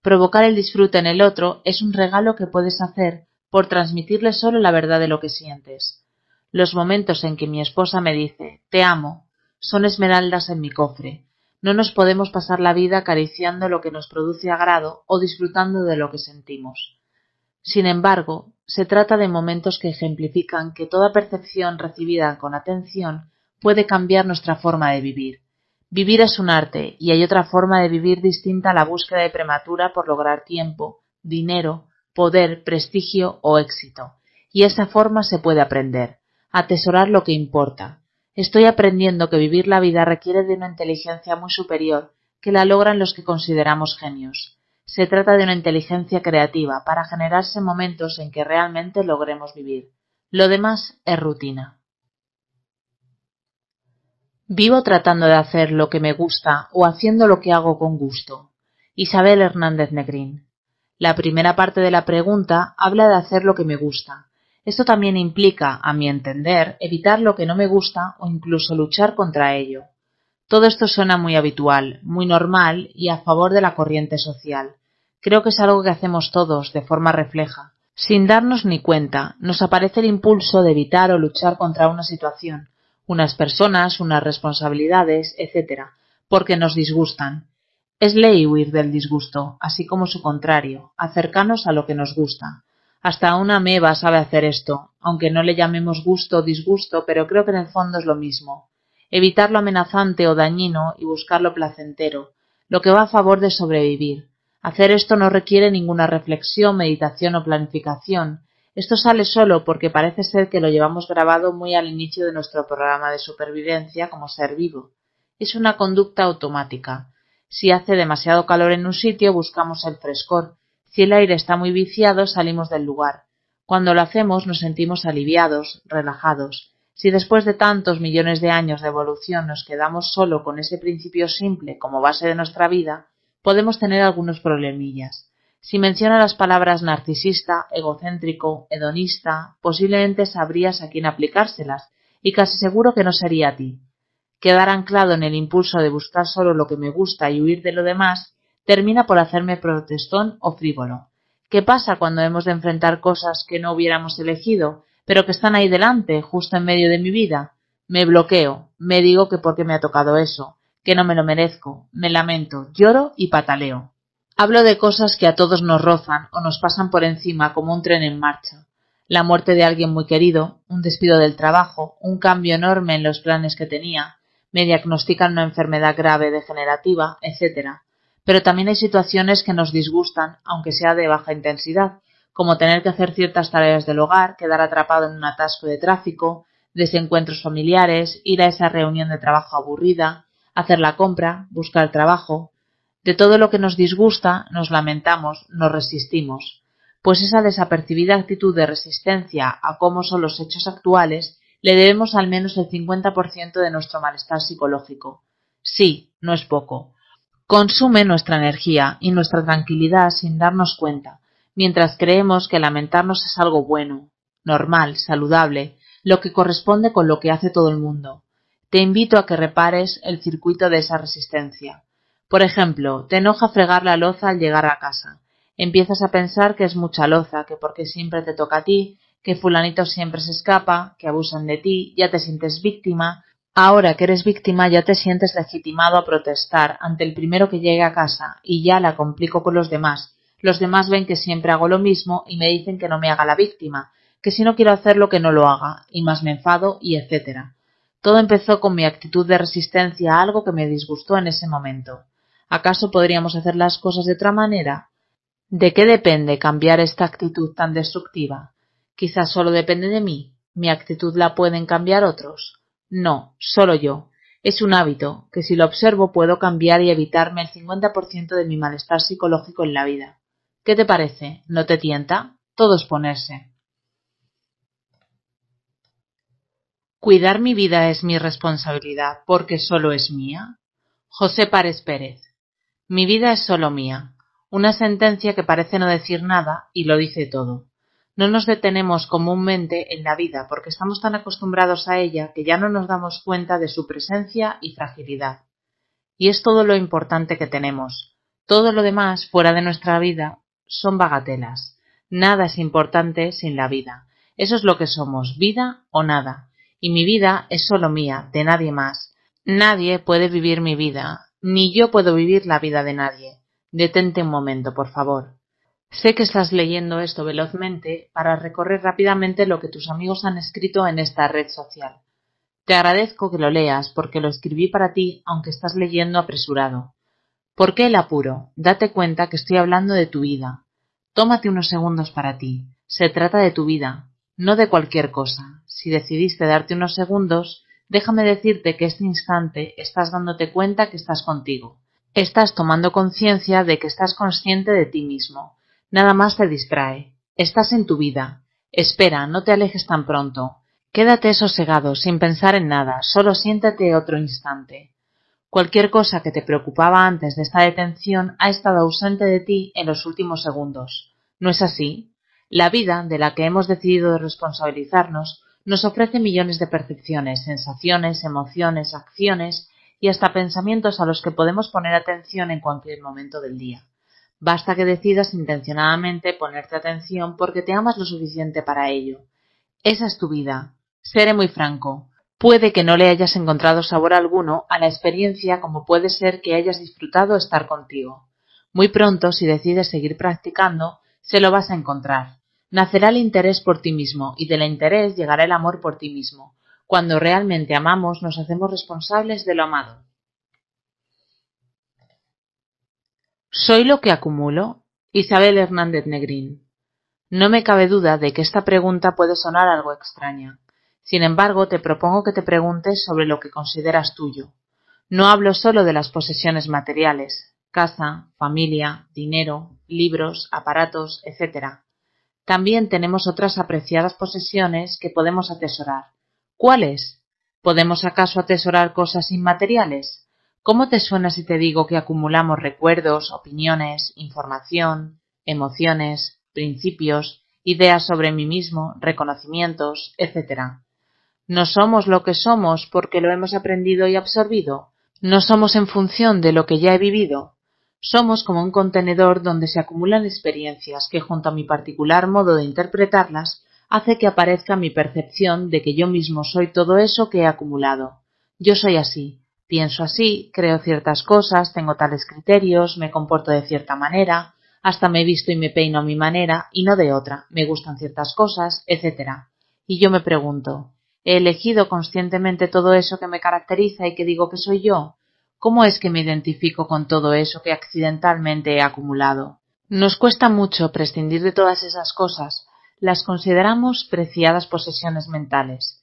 Provocar el disfrute en el otro es un regalo que puedes hacer por transmitirle solo la verdad de lo que sientes. Los momentos en que mi esposa me dice te amo son esmeraldas en mi cofre. No nos podemos pasar la vida acariciando lo que nos produce agrado o disfrutando de lo que sentimos. Sin embargo, se trata de momentos que ejemplifican que toda percepción recibida con atención puede cambiar nuestra forma de vivir. Vivir es un arte y hay otra forma de vivir distinta a la búsqueda de prematura por lograr tiempo, dinero, poder, prestigio o éxito. Y esa forma se puede aprender, atesorar lo que importa. Estoy aprendiendo que vivir la vida requiere de una inteligencia muy superior que la logran los que consideramos genios. Se trata de una inteligencia creativa para generarse momentos en que realmente logremos vivir. Lo demás es rutina. Vivo tratando de hacer lo que me gusta o haciendo lo que hago con gusto. Isabel Hernández Negrín. La primera parte de la pregunta habla de hacer lo que me gusta. Esto también implica, a mi entender, evitar lo que no me gusta o incluso luchar contra ello. Todo esto suena muy habitual, muy normal y a favor de la corriente social. Creo que es algo que hacemos todos, de forma refleja. Sin darnos ni cuenta, nos aparece el impulso de evitar o luchar contra una situación, unas personas, unas responsabilidades, etc., porque nos disgustan. Es ley huir del disgusto, así como su contrario, acercarnos a lo que nos gusta. Hasta una ameba sabe hacer esto, aunque no le llamemos gusto o disgusto, pero creo que en el fondo es lo mismo evitar lo amenazante o dañino y buscar lo placentero, lo que va a favor de sobrevivir. Hacer esto no requiere ninguna reflexión, meditación o planificación. Esto sale solo porque parece ser que lo llevamos grabado muy al inicio de nuestro programa de supervivencia como ser vivo. Es una conducta automática. Si hace demasiado calor en un sitio, buscamos el frescor. Si el aire está muy viciado, salimos del lugar. Cuando lo hacemos, nos sentimos aliviados, relajados. Si después de tantos millones de años de evolución nos quedamos solo con ese principio simple como base de nuestra vida, podemos tener algunos problemillas. Si menciona las palabras narcisista, egocéntrico, hedonista, posiblemente sabrías a quién aplicárselas, y casi seguro que no sería a ti. Quedar anclado en el impulso de buscar solo lo que me gusta y huir de lo demás termina por hacerme protestón o frívolo. ¿Qué pasa cuando hemos de enfrentar cosas que no hubiéramos elegido pero que están ahí delante, justo en medio de mi vida. Me bloqueo, me digo que porque me ha tocado eso, que no me lo merezco, me lamento, lloro y pataleo. Hablo de cosas que a todos nos rozan o nos pasan por encima como un tren en marcha. La muerte de alguien muy querido, un despido del trabajo, un cambio enorme en los planes que tenía, me diagnostican una enfermedad grave degenerativa, etc. Pero también hay situaciones que nos disgustan, aunque sea de baja intensidad, como tener que hacer ciertas tareas del hogar, quedar atrapado en un atasco de tráfico, desencuentros familiares, ir a esa reunión de trabajo aburrida, hacer la compra, buscar trabajo. De todo lo que nos disgusta, nos lamentamos, nos resistimos, pues esa desapercibida actitud de resistencia a cómo son los hechos actuales le debemos al menos el 50% de nuestro malestar psicológico. Sí, no es poco. Consume nuestra energía y nuestra tranquilidad sin darnos cuenta mientras creemos que lamentarnos es algo bueno, normal, saludable, lo que corresponde con lo que hace todo el mundo. Te invito a que repares el circuito de esa resistencia. Por ejemplo, te enoja fregar la loza al llegar a casa. Empiezas a pensar que es mucha loza, que porque siempre te toca a ti, que fulanito siempre se escapa, que abusan de ti, ya te sientes víctima. Ahora que eres víctima ya te sientes legitimado a protestar ante el primero que llegue a casa y ya la complico con los demás los demás ven que siempre hago lo mismo y me dicen que no me haga la víctima, que si no quiero hacerlo que no lo haga, y más me enfado, y etcétera. Todo empezó con mi actitud de resistencia a algo que me disgustó en ese momento. ¿Acaso podríamos hacer las cosas de otra manera? ¿De qué depende cambiar esta actitud tan destructiva? Quizás solo depende de mí. ¿Mi actitud la pueden cambiar otros? No, solo yo. Es un hábito que si lo observo puedo cambiar y evitarme el 50% de mi malestar psicológico en la vida. ¿Qué te parece? ¿No te tienta? Todos ponerse. Cuidar mi vida es mi responsabilidad, porque solo es mía. José Párez Pérez. Mi vida es solo mía. Una sentencia que parece no decir nada y lo dice todo. No nos detenemos comúnmente en la vida porque estamos tan acostumbrados a ella que ya no nos damos cuenta de su presencia y fragilidad. Y es todo lo importante que tenemos. Todo lo demás fuera de nuestra vida son bagatelas. Nada es importante sin la vida. Eso es lo que somos, vida o nada. Y mi vida es solo mía, de nadie más. Nadie puede vivir mi vida, ni yo puedo vivir la vida de nadie. Detente un momento, por favor. Sé que estás leyendo esto velozmente para recorrer rápidamente lo que tus amigos han escrito en esta red social. Te agradezco que lo leas porque lo escribí para ti aunque estás leyendo apresurado. ¿Por qué el apuro? Date cuenta que estoy hablando de tu vida. Tómate unos segundos para ti. Se trata de tu vida, no de cualquier cosa. Si decidiste darte unos segundos, déjame decirte que este instante estás dándote cuenta que estás contigo. Estás tomando conciencia de que estás consciente de ti mismo. Nada más te distrae. Estás en tu vida. Espera, no te alejes tan pronto. Quédate sosegado, sin pensar en nada, solo siéntate otro instante. Cualquier cosa que te preocupaba antes de esta detención ha estado ausente de ti en los últimos segundos. ¿No es así? La vida de la que hemos decidido responsabilizarnos nos ofrece millones de percepciones, sensaciones, emociones, acciones y hasta pensamientos a los que podemos poner atención en cualquier momento del día. Basta que decidas intencionadamente ponerte atención porque te amas lo suficiente para ello. Esa es tu vida. Seré muy franco. Puede que no le hayas encontrado sabor alguno a la experiencia como puede ser que hayas disfrutado estar contigo. Muy pronto, si decides seguir practicando, se lo vas a encontrar. Nacerá el interés por ti mismo y del interés llegará el amor por ti mismo. Cuando realmente amamos, nos hacemos responsables de lo amado. ¿Soy lo que acumulo? Isabel Hernández Negrín. No me cabe duda de que esta pregunta puede sonar algo extraña. Sin embargo, te propongo que te preguntes sobre lo que consideras tuyo. No hablo solo de las posesiones materiales, casa, familia, dinero, libros, aparatos, etc. También tenemos otras apreciadas posesiones que podemos atesorar. ¿Cuáles? ¿Podemos acaso atesorar cosas inmateriales? ¿Cómo te suena si te digo que acumulamos recuerdos, opiniones, información, emociones, principios, ideas sobre mí mismo, reconocimientos, etcétera? No somos lo que somos porque lo hemos aprendido y absorbido. No somos en función de lo que ya he vivido. Somos como un contenedor donde se acumulan experiencias que junto a mi particular modo de interpretarlas hace que aparezca mi percepción de que yo mismo soy todo eso que he acumulado. Yo soy así, pienso así, creo ciertas cosas, tengo tales criterios, me comporto de cierta manera, hasta me he visto y me peino a mi manera y no de otra, me gustan ciertas cosas, etc. Y yo me pregunto, he elegido conscientemente todo eso que me caracteriza y que digo que soy yo, ¿cómo es que me identifico con todo eso que accidentalmente he acumulado? Nos cuesta mucho prescindir de todas esas cosas, las consideramos preciadas posesiones mentales.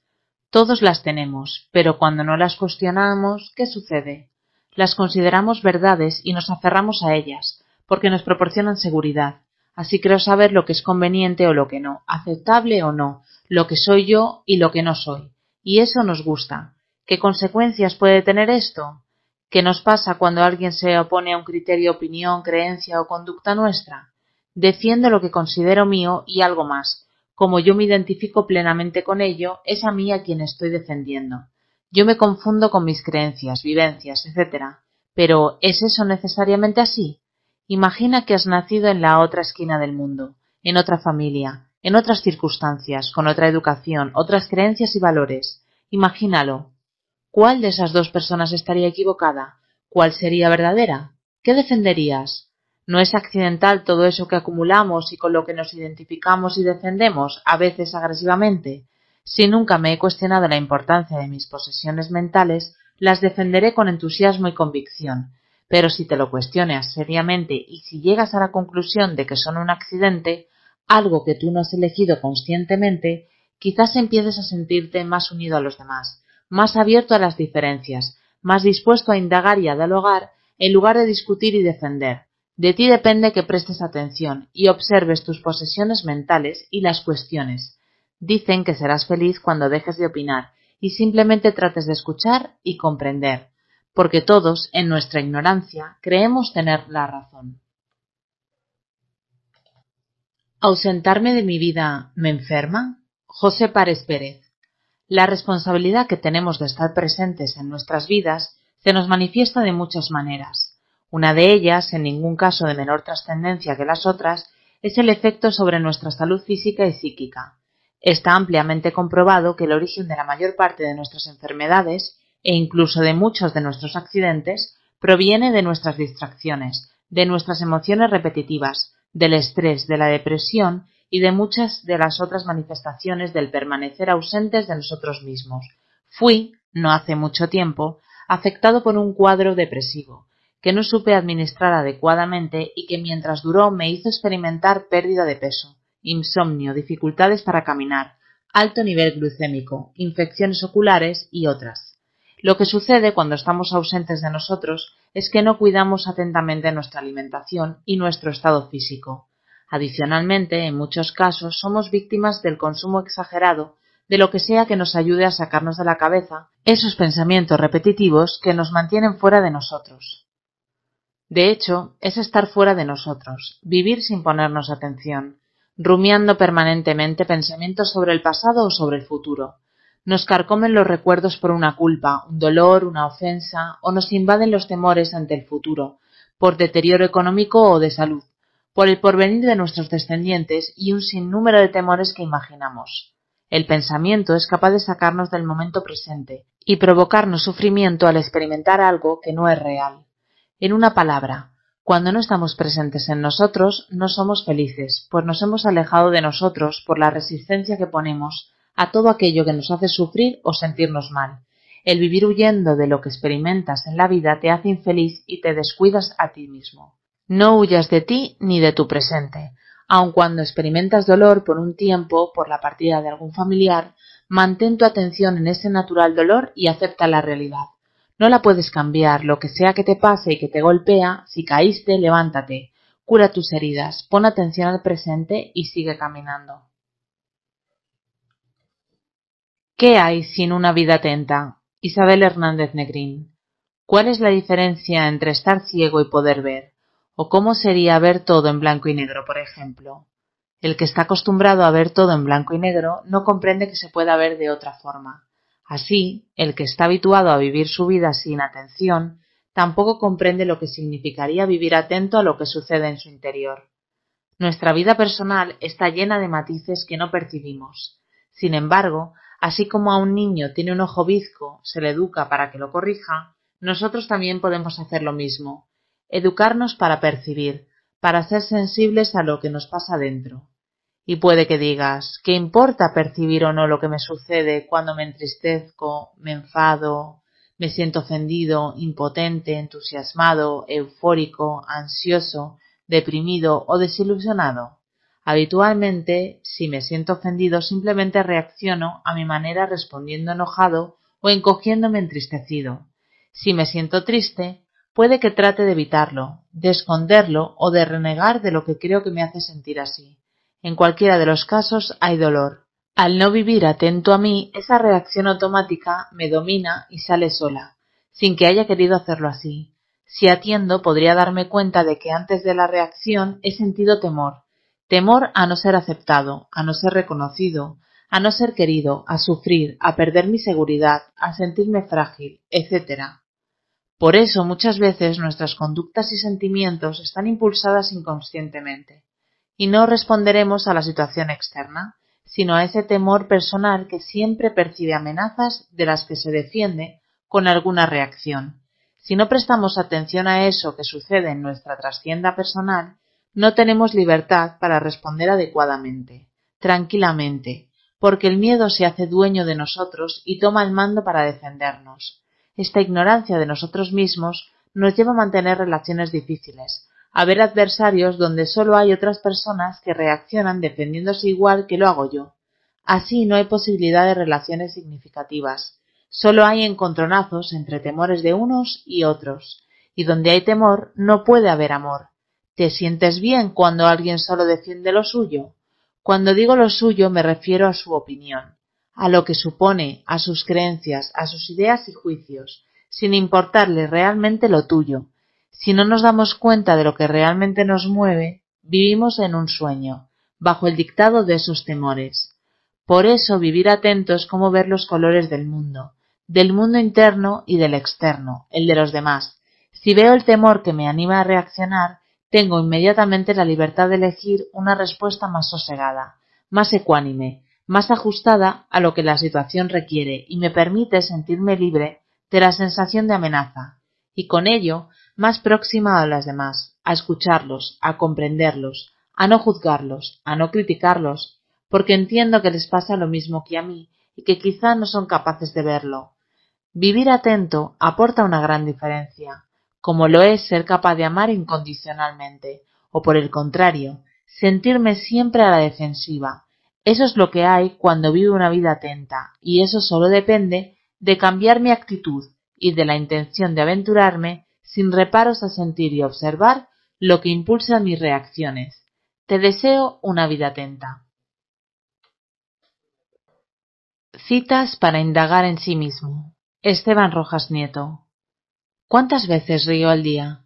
Todos las tenemos, pero cuando no las cuestionamos, ¿qué sucede? Las consideramos verdades y nos aferramos a ellas, porque nos proporcionan seguridad. Así creo saber lo que es conveniente o lo que no, aceptable o no, lo que soy yo y lo que no soy. Y eso nos gusta. ¿Qué consecuencias puede tener esto? ¿Qué nos pasa cuando alguien se opone a un criterio, opinión, creencia o conducta nuestra? Defiendo lo que considero mío y algo más. Como yo me identifico plenamente con ello, es a mí a quien estoy defendiendo. Yo me confundo con mis creencias, vivencias, etc. Pero ¿es eso necesariamente así? Imagina que has nacido en la otra esquina del mundo, en otra familia, en otras circunstancias, con otra educación, otras creencias y valores. Imagínalo. ¿Cuál de esas dos personas estaría equivocada? ¿Cuál sería verdadera? ¿Qué defenderías? ¿No es accidental todo eso que acumulamos y con lo que nos identificamos y defendemos, a veces agresivamente? Si nunca me he cuestionado la importancia de mis posesiones mentales, las defenderé con entusiasmo y convicción. Pero si te lo cuestionas seriamente y si llegas a la conclusión de que son un accidente, algo que tú no has elegido conscientemente, quizás empieces a sentirte más unido a los demás, más abierto a las diferencias, más dispuesto a indagar y a dialogar en lugar de discutir y defender. De ti depende que prestes atención y observes tus posesiones mentales y las cuestiones. Dicen que serás feliz cuando dejes de opinar y simplemente trates de escuchar y comprender, porque todos, en nuestra ignorancia, creemos tener la razón. Ausentarme de mi vida, ¿me enferma? José Párez Pérez. La responsabilidad que tenemos de estar presentes en nuestras vidas se nos manifiesta de muchas maneras. Una de ellas, en ningún caso de menor trascendencia que las otras, es el efecto sobre nuestra salud física y psíquica. Está ampliamente comprobado que el origen de la mayor parte de nuestras enfermedades e incluso de muchos de nuestros accidentes proviene de nuestras distracciones, de nuestras emociones repetitivas, del estrés, de la depresión y de muchas de las otras manifestaciones del permanecer ausentes de nosotros mismos. Fui, no hace mucho tiempo, afectado por un cuadro depresivo, que no supe administrar adecuadamente y que mientras duró me hizo experimentar pérdida de peso, insomnio, dificultades para caminar, alto nivel glucémico, infecciones oculares y otras. Lo que sucede cuando estamos ausentes de nosotros es que no cuidamos atentamente nuestra alimentación y nuestro estado físico. Adicionalmente, en muchos casos somos víctimas del consumo exagerado de lo que sea que nos ayude a sacarnos de la cabeza esos pensamientos repetitivos que nos mantienen fuera de nosotros. De hecho, es estar fuera de nosotros, vivir sin ponernos atención, rumiando permanentemente pensamientos sobre el pasado o sobre el futuro, nos carcomen los recuerdos por una culpa, un dolor, una ofensa, o nos invaden los temores ante el futuro, por deterioro económico o de salud, por el porvenir de nuestros descendientes y un sinnúmero de temores que imaginamos. El pensamiento es capaz de sacarnos del momento presente y provocarnos sufrimiento al experimentar algo que no es real. En una palabra, cuando no estamos presentes en nosotros, no somos felices, pues nos hemos alejado de nosotros por la resistencia que ponemos a todo aquello que nos hace sufrir o sentirnos mal. El vivir huyendo de lo que experimentas en la vida te hace infeliz y te descuidas a ti mismo. No huyas de ti ni de tu presente. Aun cuando experimentas dolor por un tiempo, por la partida de algún familiar, mantén tu atención en ese natural dolor y acepta la realidad. No la puedes cambiar, lo que sea que te pase y que te golpea, si caíste, levántate, cura tus heridas, pon atención al presente y sigue caminando. ¿Qué hay sin una vida atenta? Isabel Hernández Negrín. ¿Cuál es la diferencia entre estar ciego y poder ver? ¿O cómo sería ver todo en blanco y negro, por ejemplo? El que está acostumbrado a ver todo en blanco y negro no comprende que se pueda ver de otra forma. Así, el que está habituado a vivir su vida sin atención, tampoco comprende lo que significaría vivir atento a lo que sucede en su interior. Nuestra vida personal está llena de matices que no percibimos. Sin embargo, Así como a un niño tiene un ojo bizco, se le educa para que lo corrija, nosotros también podemos hacer lo mismo, educarnos para percibir, para ser sensibles a lo que nos pasa dentro. Y puede que digas, ¿qué importa percibir o no lo que me sucede cuando me entristezco, me enfado, me siento ofendido, impotente, entusiasmado, eufórico, ansioso, deprimido o desilusionado? Habitualmente, si me siento ofendido, simplemente reacciono a mi manera respondiendo enojado o encogiéndome entristecido. Si me siento triste, puede que trate de evitarlo, de esconderlo o de renegar de lo que creo que me hace sentir así. En cualquiera de los casos hay dolor. Al no vivir atento a mí, esa reacción automática me domina y sale sola, sin que haya querido hacerlo así. Si atiendo, podría darme cuenta de que antes de la reacción he sentido temor, temor a no ser aceptado, a no ser reconocido, a no ser querido, a sufrir, a perder mi seguridad, a sentirme frágil, etc. Por eso muchas veces nuestras conductas y sentimientos están impulsadas inconscientemente, y no responderemos a la situación externa, sino a ese temor personal que siempre percibe amenazas de las que se defiende con alguna reacción. Si no prestamos atención a eso que sucede en nuestra trascienda personal, no tenemos libertad para responder adecuadamente, tranquilamente, porque el miedo se hace dueño de nosotros y toma el mando para defendernos. Esta ignorancia de nosotros mismos nos lleva a mantener relaciones difíciles, a ver adversarios donde solo hay otras personas que reaccionan defendiéndose igual que lo hago yo. Así no hay posibilidad de relaciones significativas. Solo hay encontronazos entre temores de unos y otros, y donde hay temor no puede haber amor, ¿Te sientes bien cuando alguien solo defiende lo suyo? Cuando digo lo suyo me refiero a su opinión, a lo que supone, a sus creencias, a sus ideas y juicios, sin importarle realmente lo tuyo. Si no nos damos cuenta de lo que realmente nos mueve, vivimos en un sueño, bajo el dictado de sus temores. Por eso vivir atentos como ver los colores del mundo, del mundo interno y del externo, el de los demás. Si veo el temor que me anima a reaccionar, tengo inmediatamente la libertad de elegir una respuesta más sosegada, más ecuánime, más ajustada a lo que la situación requiere y me permite sentirme libre de la sensación de amenaza, y con ello más próxima a las demás, a escucharlos, a comprenderlos, a no juzgarlos, a no criticarlos, porque entiendo que les pasa lo mismo que a mí y que quizá no son capaces de verlo. Vivir atento aporta una gran diferencia como lo es ser capaz de amar incondicionalmente, o por el contrario, sentirme siempre a la defensiva. Eso es lo que hay cuando vivo una vida atenta, y eso solo depende de cambiar mi actitud y de la intención de aventurarme sin reparos a sentir y observar lo que impulsa mis reacciones. Te deseo una vida atenta. Citas para indagar en sí mismo. Esteban Rojas Nieto. ¿Cuántas veces río al día?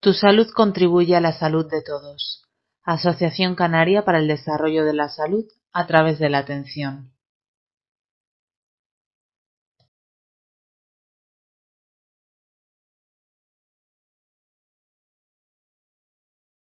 Tu salud contribuye a la salud de todos. Asociación Canaria para el Desarrollo de la Salud a través de la Atención.